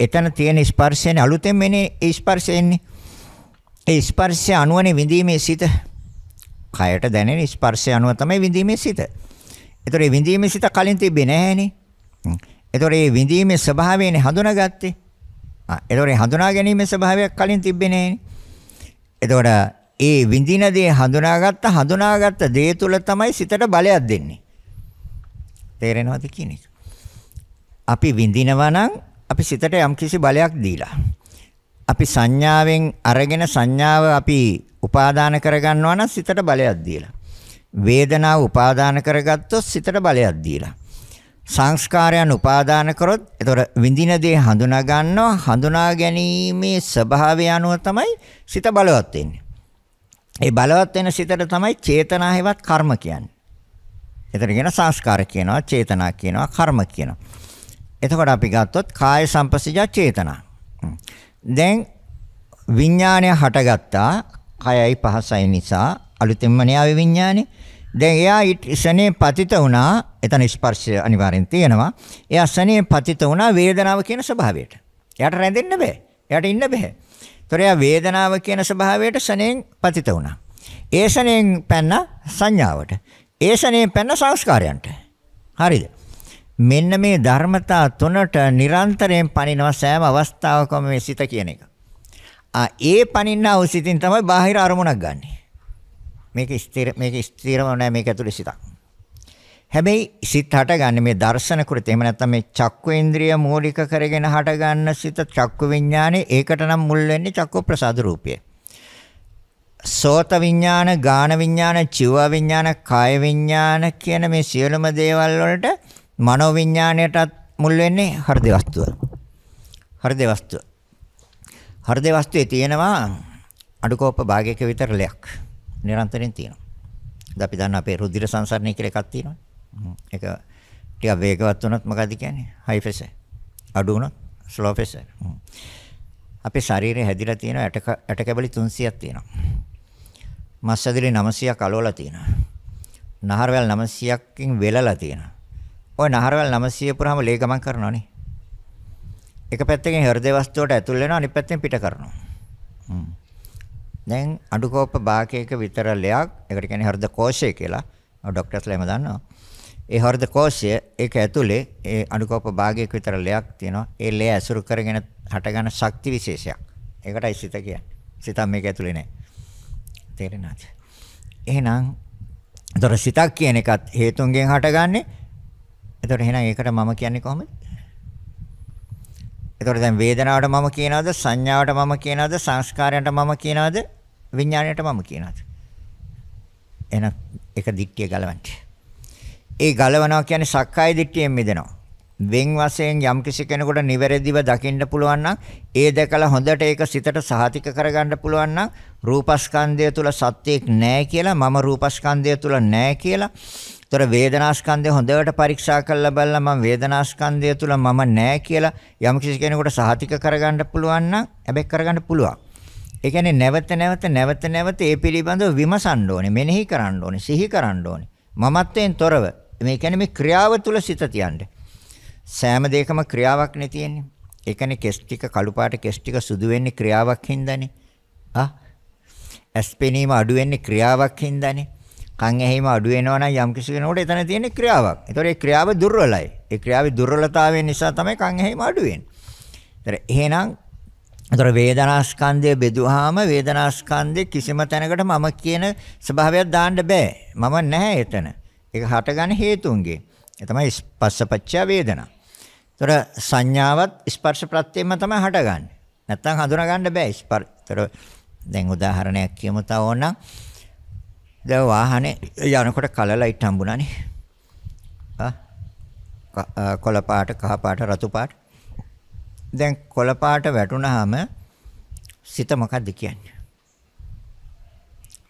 එතන තියෙන ස්පර්ශයෙන් අලුතෙන් මෙනේ ස්පර්ශය එන්නේ. ඒ ස්පර්ශය අනුවනේ විඳීමේ සිත කයට දැනෙන ස්පර්ශය අනුව තමයි විඳීමේ සිත. ඒතොර මේ විඳීමේ සිත කලින් තිබෙන්නේ නැහැනේ. ඒතොර මේ විඳීමේ ස්වභාවයනේ හඳුනාගත්තේ. ආ ඒතොර හඳුනා ගැනීමේ ස්වභාවයක් කලින් තිබෙන්නේ නැහැනේ. ඒතොර ඒ විඳින දේ හඳුනාගත්ත හඳුනාගත්ත දේ තුල තමයි සිතට බලයක් දෙන්නේ. තේරෙනවද කියන එක? අපි විඳිනවා නම් අපි සිතට යම්කිසි බලයක් දීලා. අපි සංඥාවෙන් අරගෙන සංඥාව අපි උපාදාන කරගන්නවා නම් සිතට බලයක් දීලා. වේදනාව උපාදාන කරගත්තොත් සිතට බලයක් දීලා. සංස්කාරයන් උපාදාන කරොත් ඒතොර විඳින දේ හඳුනා ගන්නවා හඳුනා ගැනීමේ ස්වභාවය අනුව තමයි සිත බලවත් වෙන්නේ. ඒ බලවත් වෙන සිතට තමයි චේතනා හේවත් කර්ම කියන්නේ. ඒතර කියන සංස්කාර කියනවා චේතනා කියනවා කර්ම කියනවා. එතකොට අපි ගත්තොත් කාය සංපසිජා චේතනා. දැන් විඥාණය හටගත්තා කයයි පහසයි නිසා අලුතෙන්ම න්‍යාය විඥානේ දැන් එයා ශනේ පතිත වුණා එතන ස්පර්ශය අනිවාර්යෙන් තියෙනවා එයා ශනේ පතිත වුණා වේදනාව කියන ස්වභාවයට එයාට රැඳෙන්න බෑ එයාට ඉන්න බෑ ඒතර එයා වේදනාව කියන ස්වභාවයට ශනේන් පතිත වුණා ඒ ශනේන් පැන්න සංඥාවට ඒ ශනේන් පැන්න සංස්කාරයන්ට හරිද මෙන්න මේ ධර්මතා තුනට නිරන්තරයෙන් පනිනව සෑම අවස්ථාවකම මේ සිත කියන එක ඒ පණින්නා වූ සිතින් තමයි බාහිර අරමුණක් ගන්න. මේක ස්ථිර මේක ස්ථිරම නෑ මේක ඇතුලේ සිතක්. හැබැයි සිත හටගන්නේ මේ දර්ශන කෘත. එහෙම නැත්නම් මේ චක්කේන්ද්‍රිය මූලික කරගෙන හටගන්න සිත චක්ක විඥානේ ඒකට නම් මුල් වෙන්නේ චක්ක ප්‍රසාද රූපය. සෝත විඥාන, ගාන විඥාන, චිව විඥාන, කාය විඥාන කියන මේ සියලුම දේවල් වලට මනෝ විඥාණයටත් මුල් වෙන්නේ හෘද වස්තුව. හෘද වස්තුව. හෘද වස්තුවේ තියෙනවා අඩුකෝප්ප භාගයක විතර ලයක් නිරන්තරයෙන් තියෙනවා. ඉතින් අපි දන්න අපේ රුධිර සංසරණය කියලා එකක් තියෙනවා. ඒක ටිකක් වේගවත් වුණොත් මොකද කියන්නේ? High pressure. අඩු වුණොත් ස්ලෝ ප්‍රෙෂර්. අපේ ශරීරය හැදිලා තියෙන ඇට ඇට කැබලි 300ක් තියෙනවා. මස් ඇදිලි 900ක් අලවලා තියෙනවා. නහරවැල් 900කින් වෙලලා තියෙනවා. ওই නහරවැල් 900 පුරාම ලේ ගමන් කරනවනේ. එක පැත්තකින් හෘද වස්තුවට ඇතුල් වෙනවා අනිත් පැත්තෙන් පිට කරනවා. හ්ම්. දැන් අඩුකෝප භාගයක විතර ලයක් ඒකට කියන්නේ හෘද කෝෂය කියලා. ડોක්ටර්ස්ලා එහෙම දන්නවා. ඒ හෘද කෝෂය ඒක ඇතුලේ ඒ අඩුකෝප භාගයක විතර ලයක් තියෙනවා. ඒ ලය ඇසුරු කරගෙන හටගන ශක්ති විශේෂයක්. ඒකටයි සිත කියන්නේ. සිත මේක ඇතුලේ නැහැ. තේරෙනවද? එහෙනම් දොර සිතක් කියන එකත් හේතුන්ගෙන් හටගන්නේ. එතකොට එහෙනම් ඒකට මම කියන්නේ කොහොමද? එතකොට දැන් වේදනාවට මම කියනවද සංඥාවට මම කියනවද සංස්කාරයන්ට මම කියනවද විඥාණයට මම කියනවද එහෙනම් ඒක දික්කිය ගලවන්න. ඒ ගලවනවා කියන්නේ සක්කාය දිට්ඨියෙන් මිදෙනවා. වෙන් වශයෙන් යම් කිසි කෙනෙකුට නිවැරදිව දකින්න පුළුවන් නම් ඒ දැකලා හොඳට ඒක සිතට සහතික කරගන්න පුළුවන් නම් රූපස්කන්ධය තුල සත්‍යයක් නැහැ කියලා මම රූපස්කන්ධය තුල නැහැ කියලා ඒතර වේදනාස්කන්ධය හොඳට පරීක්ෂා කරලා බලලා මම වේදනාස්කන්ධය තුල මම නැහැ කියලා යම් කිසි කෙනෙකුට සහතික කරගන්න පුළුවන් නම් හැබැයි කරගන්න පුළුවන්. ඒ කියන්නේ නැවත නැවත නැවත නැවත ඒ පිළිබඳව විමසන්න ඕනේ, මෙනෙහි කරන්න ඕනේ, සිහි කරන්න ඕනේ. මමත්වයෙන් තොරව. මේ කියන්නේ මේ ක්‍රියාව තුල සිත තියන්න. සෑම දෙයකම ක්‍රියාවක් නේ තියෙන්නේ. ඒ කියන්නේ කෙස් ටික කළු පාට කෙස් ටික සුදු වෙන්නේ ක්‍රියාවක් හින්දානේ. ආ ඇස් පෙනීම අඩු වෙන්නේ ක්‍රියාවක් හින්දානේ. කන් ඇහිම අඩු වෙනවා නම් යම් කිසි කෙනෙකුට එතන තියෙන ක්‍රියාවක්. ඒතකොට ඒ ක්‍රියාව දුර්වලයි. ඒ ක්‍රියාවේ දුර්වලතාවය නිසා තමයි කන් ඇහිම අඩු වෙන්නේ. එහෙනම් ඒතර වේදනාස්කන්ධය බෙදුවාම වේදනාස්කන්ධයේ කිසිම තැනකට මම කියන ස්වභාවයක් දාන්න බෑ. මම නැහැ එතන. ඒක හටගන්න හේතුන්ගෙන්. ඒ තමයි ස්පස්සපච්චය වේදනා. ඒතර සංඥාවත් ස්පර්ශ ප්‍රත්‍යයෙන්ම තමයි හටගන්නේ. නැත්තම් හඳුනා ගන්න බෑ ස්පර්ශ. ඒතර දැන් උදාහරණයක් කියමු තව ඕනනම් දැන් වාහනේ යනකොට කලර් ලයිට් හම්බුණානේ. ආ කොළ පාට, කහ පාට, රතු පාට. දැන් කොළ පාට වැටුනහම සිත මොකද්ද කියන්නේ?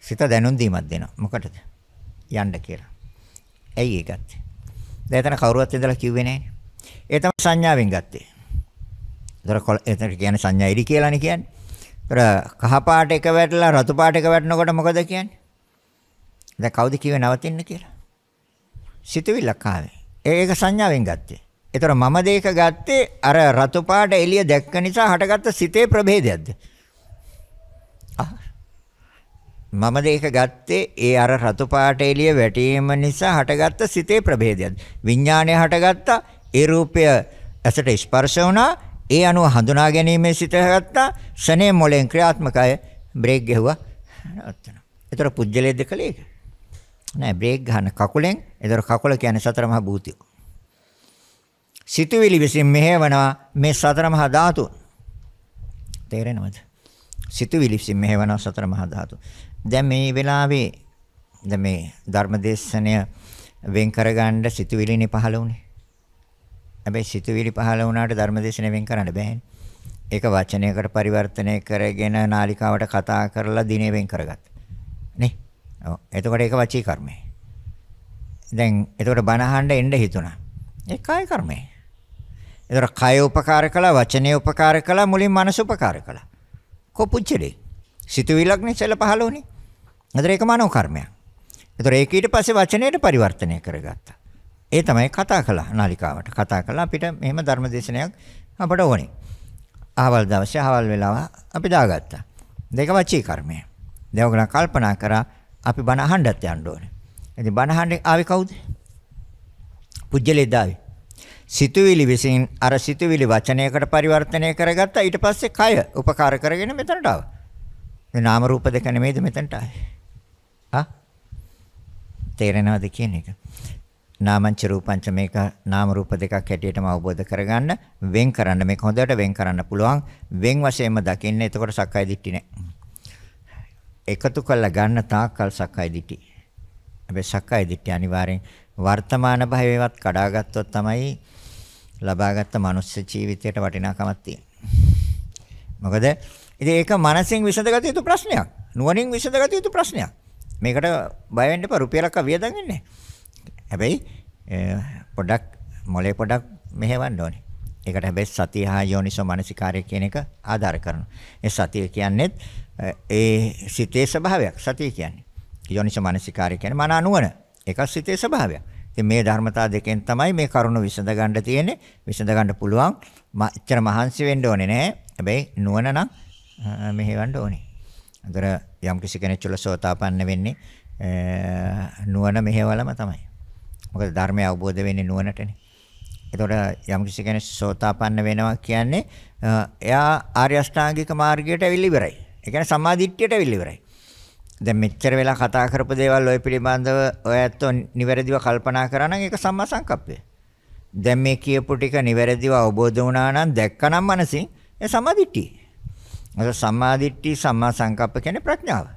සිත දැනුම් දීමක් දෙනවා. මොකටද? යන්න කියලා. ඇයි ඒ ගත්තේ? දැන් එතන කවුරුවත් ඉඳලා කිව්වේ නැහැ. ඒ තමයි සංඥාවෙන් ගත්තේ. ඒතර එතන කියන්නේ සංඥා ඉදි කියලානේ කියන්නේ. ඒතර කහ පාට එක වැටලා රතු පාට එක වැටෙනකොට මොකද කියන්නේ? දැන් කවුද කිව්වේ නවතින්න කියලා? සිතවිල්ලක් ආවේ. ඒක සංඥාවෙන් ගත්තේ. ඒතර මම දෙයක ගත්තේ අර රතු පාට එළිය දැක්ක නිසා හටගත්ත සිතේ ප්‍රභේදයක්ද? මම දෙයක ගත්තේ ඒ අර රතු පාට එළිය වැටීම නිසා හටගත්ත සිතේ ප්‍රභේදයක්ද? විඥාණය හටගත්ත ඒ රූපය ඇසට ස්පර්ශ වුණා ඒ අනුව හඳුනා ගැනීමේ සිත හටගත්තා ශනේ මොලෙන් ක්‍රියාත්මකය බ්‍රේක් ගැහුවා නවත්තනවා. ඒතර පුජ්‍යලයේ දෙකලේ ඒක. නෑ බ්‍රේක් ගන්න කකුලෙන්. ඒතර කකුල කියන්නේ සතර මහා භූතිය. සිතුවිලි විසින් මෙහෙවනවා මේ සතර මහා ධාතු. තේරෙනවද? සිතුවිලි විසින් මෙහෙවනවා සතර මහා ධාතු. දැන් මේ වෙලාවේ දැන් මේ ධර්මදේශනය වෙන් කරගන්න සිතුවිලිනේ පහළ වුණේ. හැබැයි සිතුවිලි පහළ වුණාට ධර්මදේශනය වෙන් කරන්න බෑනේ. ඒක වචනයකට පරිවර්තනය කරගෙන නාලිකාවට කතා කරලා දිනේ වෙන් කරගත්තා. නේ? ඔව්. එතකොට ඒක වචී කර්මය. දැන් එතකොට බනහන්න එන්න හිතුණා. ඒ කාය කර්මය. එතකොට කය උපකාර කළා, වචනේ උපකාර කළා, මුලින් මනස උපකාර කළා. කොපුච්චලේ. සිතුවිලක් නෙසල පහළ වුණේ. එතකොට ඒක මනෝ කර්මයක්. එතකොට ඒක ඊට පස්සේ වචනයට පරිවර්තනය කරගත්තා. ඒ තමයි කතා කළා නාලිකාවට. කතා කළා අපිට මෙහෙම ධර්මදේශනයක් අපට ඕනේ. අහවල් දවසේ අහවල් වෙලාව අපි දාගත්තා. දෙක වචී කර්මය. දැන් කල්පනා කරා අපි බණ අහන්නත් යන්න ඕනේ. ඉතින් බණ අහන්නේ ආවේ කවුද? පුජ්‍යලේ දාවේ. සිතුවිලි විසින් අර සිතුවිලි වචනයකට පරිවර්තනය කරගත්තා. ඊට පස්සේ කය උපකාර කරගෙන මෙතනට ආවා. මේ නාම රූප දෙක නෙමෙයිද මෙතනට ආවේ? ආ? තේරෙනවද කියන එක? නාමංච රූපංච මේක නාම රූප දෙකක් හැටියටම අවබෝධ කරගන්න වෙන් කරන්න මේක හොඳට වෙන් කරන්න පුළුවන් වෙන් වශයෙන්ම දකින්න එතකොට සක්කාය දිට්ඨි නැහැ එකතු කරලා ගන්න තාක්කල් සක්කාය දිටි. හැබැයි සක්කාය දිටි අනිවාර්යෙන් වර්තමාන භවයේවත් කඩාගත්තොත් තමයි ලබාගත් මනුස්ස ජීවිතයට වටිනාකමක් තියෙන්නේ. මොකද ඉතින් ඒක මනසින් විසඳගත යුතු ප්‍රශ්නයක්. නුවණින් විසඳගත යුතු ප්‍රශ්නයක්. මේකට බය වෙන්න එපා රුපියලක් වියදම් වෙන්නේ. හැබැයි පොඩක් මොලේ පොඩක් මෙහෙවන්න ඕනේ. ඒකට හැබැයි සතිය හා යෝනිසෝ මනසිකාරය කියන එක ආධාර කරනවා. ඒ සතිය කියන්නේත් ඒ සිතේ ස්වභාවයක් සතිය කියන්නේ. යෝනිස මනසිකාරය කියන්නේ මන නුවණ. ඒක සිතේ ස්වභාවයක්. ඉතින් මේ ධර්මතා දෙකෙන් තමයි මේ කරුණ විසඳ ගන්න තියෙන්නේ. විසඳ ගන්න පුළුවන්. මච්චර මහන්සි වෙන්න ඕනේ නෑ. හැබැයි නුවණ නම් මෙහෙවන්න ඕනේ. අතර යම් කිසි කෙනෙක් තුළ සෝතාපන්න වෙන්නේ නුවණ මෙහෙවලම තමයි. මොකද ධර්මය අවබෝධ වෙන්නේ නුවණටනේ. එතකොට යම් කිසි කෙනෙක් සෝතාපන්න වෙනවා කියන්නේ එයා ආර්ය අෂ්ටාංගික මාර්ගයට ඇවිල්ලා ඉවරයි. ඒ කියන්නේ සම්මාදිට්ඨියට අවිල්ල ඉවරයි. දැන් මෙච්චර වෙලා කතා කරපු දේවල් ඔය පිළිබඳව ඔය ඇත්තෝ නිවැරදිව කල්පනා කරා නම් ඒක සම්මා සංකප්පය. දැන් මේ කියපු ටික නිවැරදිව අවබෝධ වුණා නම් දැක්කනම් මනසින් ඒ සම්මාදිට්ඨිය. ඒක සම්මාදිට්ඨි සම්මා සංකප්ප කියන්නේ ප්‍රඥාව.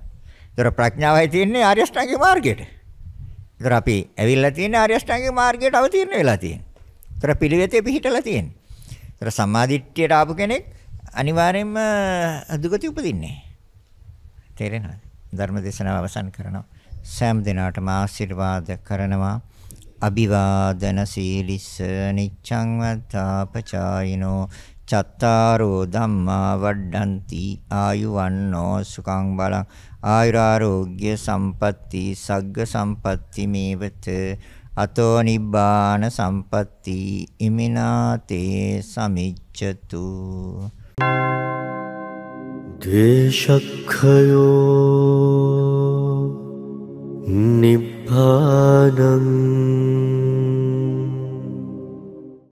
ඒතර ප්‍රඥාවයි තියෙන්නේ ආර්ය අෂ්ටාංගික මාර්ගයට. ඒතර අපි ඇවිල්ලා තියෙන්නේ ආර්ය අෂ්ටාංගික මාර්ගයට අවතීර්ණ වෙලා තියෙන්නේ. ඒතර පිළිවෙතේ පිහිටලා තියෙන්නේ. ඒතර සම්මාදිට්ඨියට ආපු කෙනෙක් අනිවාර්යයෙන්ම දුගති උපදින්නේ. තේරෙනවද? ධර්ම දේශනාව අවසන් කරනවා. සෑම දිනාටම ආශිර්වාද කරනවා. අභිවාදන සීලිස නිච්ඡං වත්තාපචායිනෝ චත්තාරෝ ධම්මා වඩ්ඩಂತಿ ආයුවන්නෝ සුඛං බලං ආයුරාෝග්‍ය සම්පatti සග්ග සම්පatti මේවත අතෝ නිබ්බාන සම්පatti ඉමිනාතේ සමිච්ඡතු द्वे निभानम्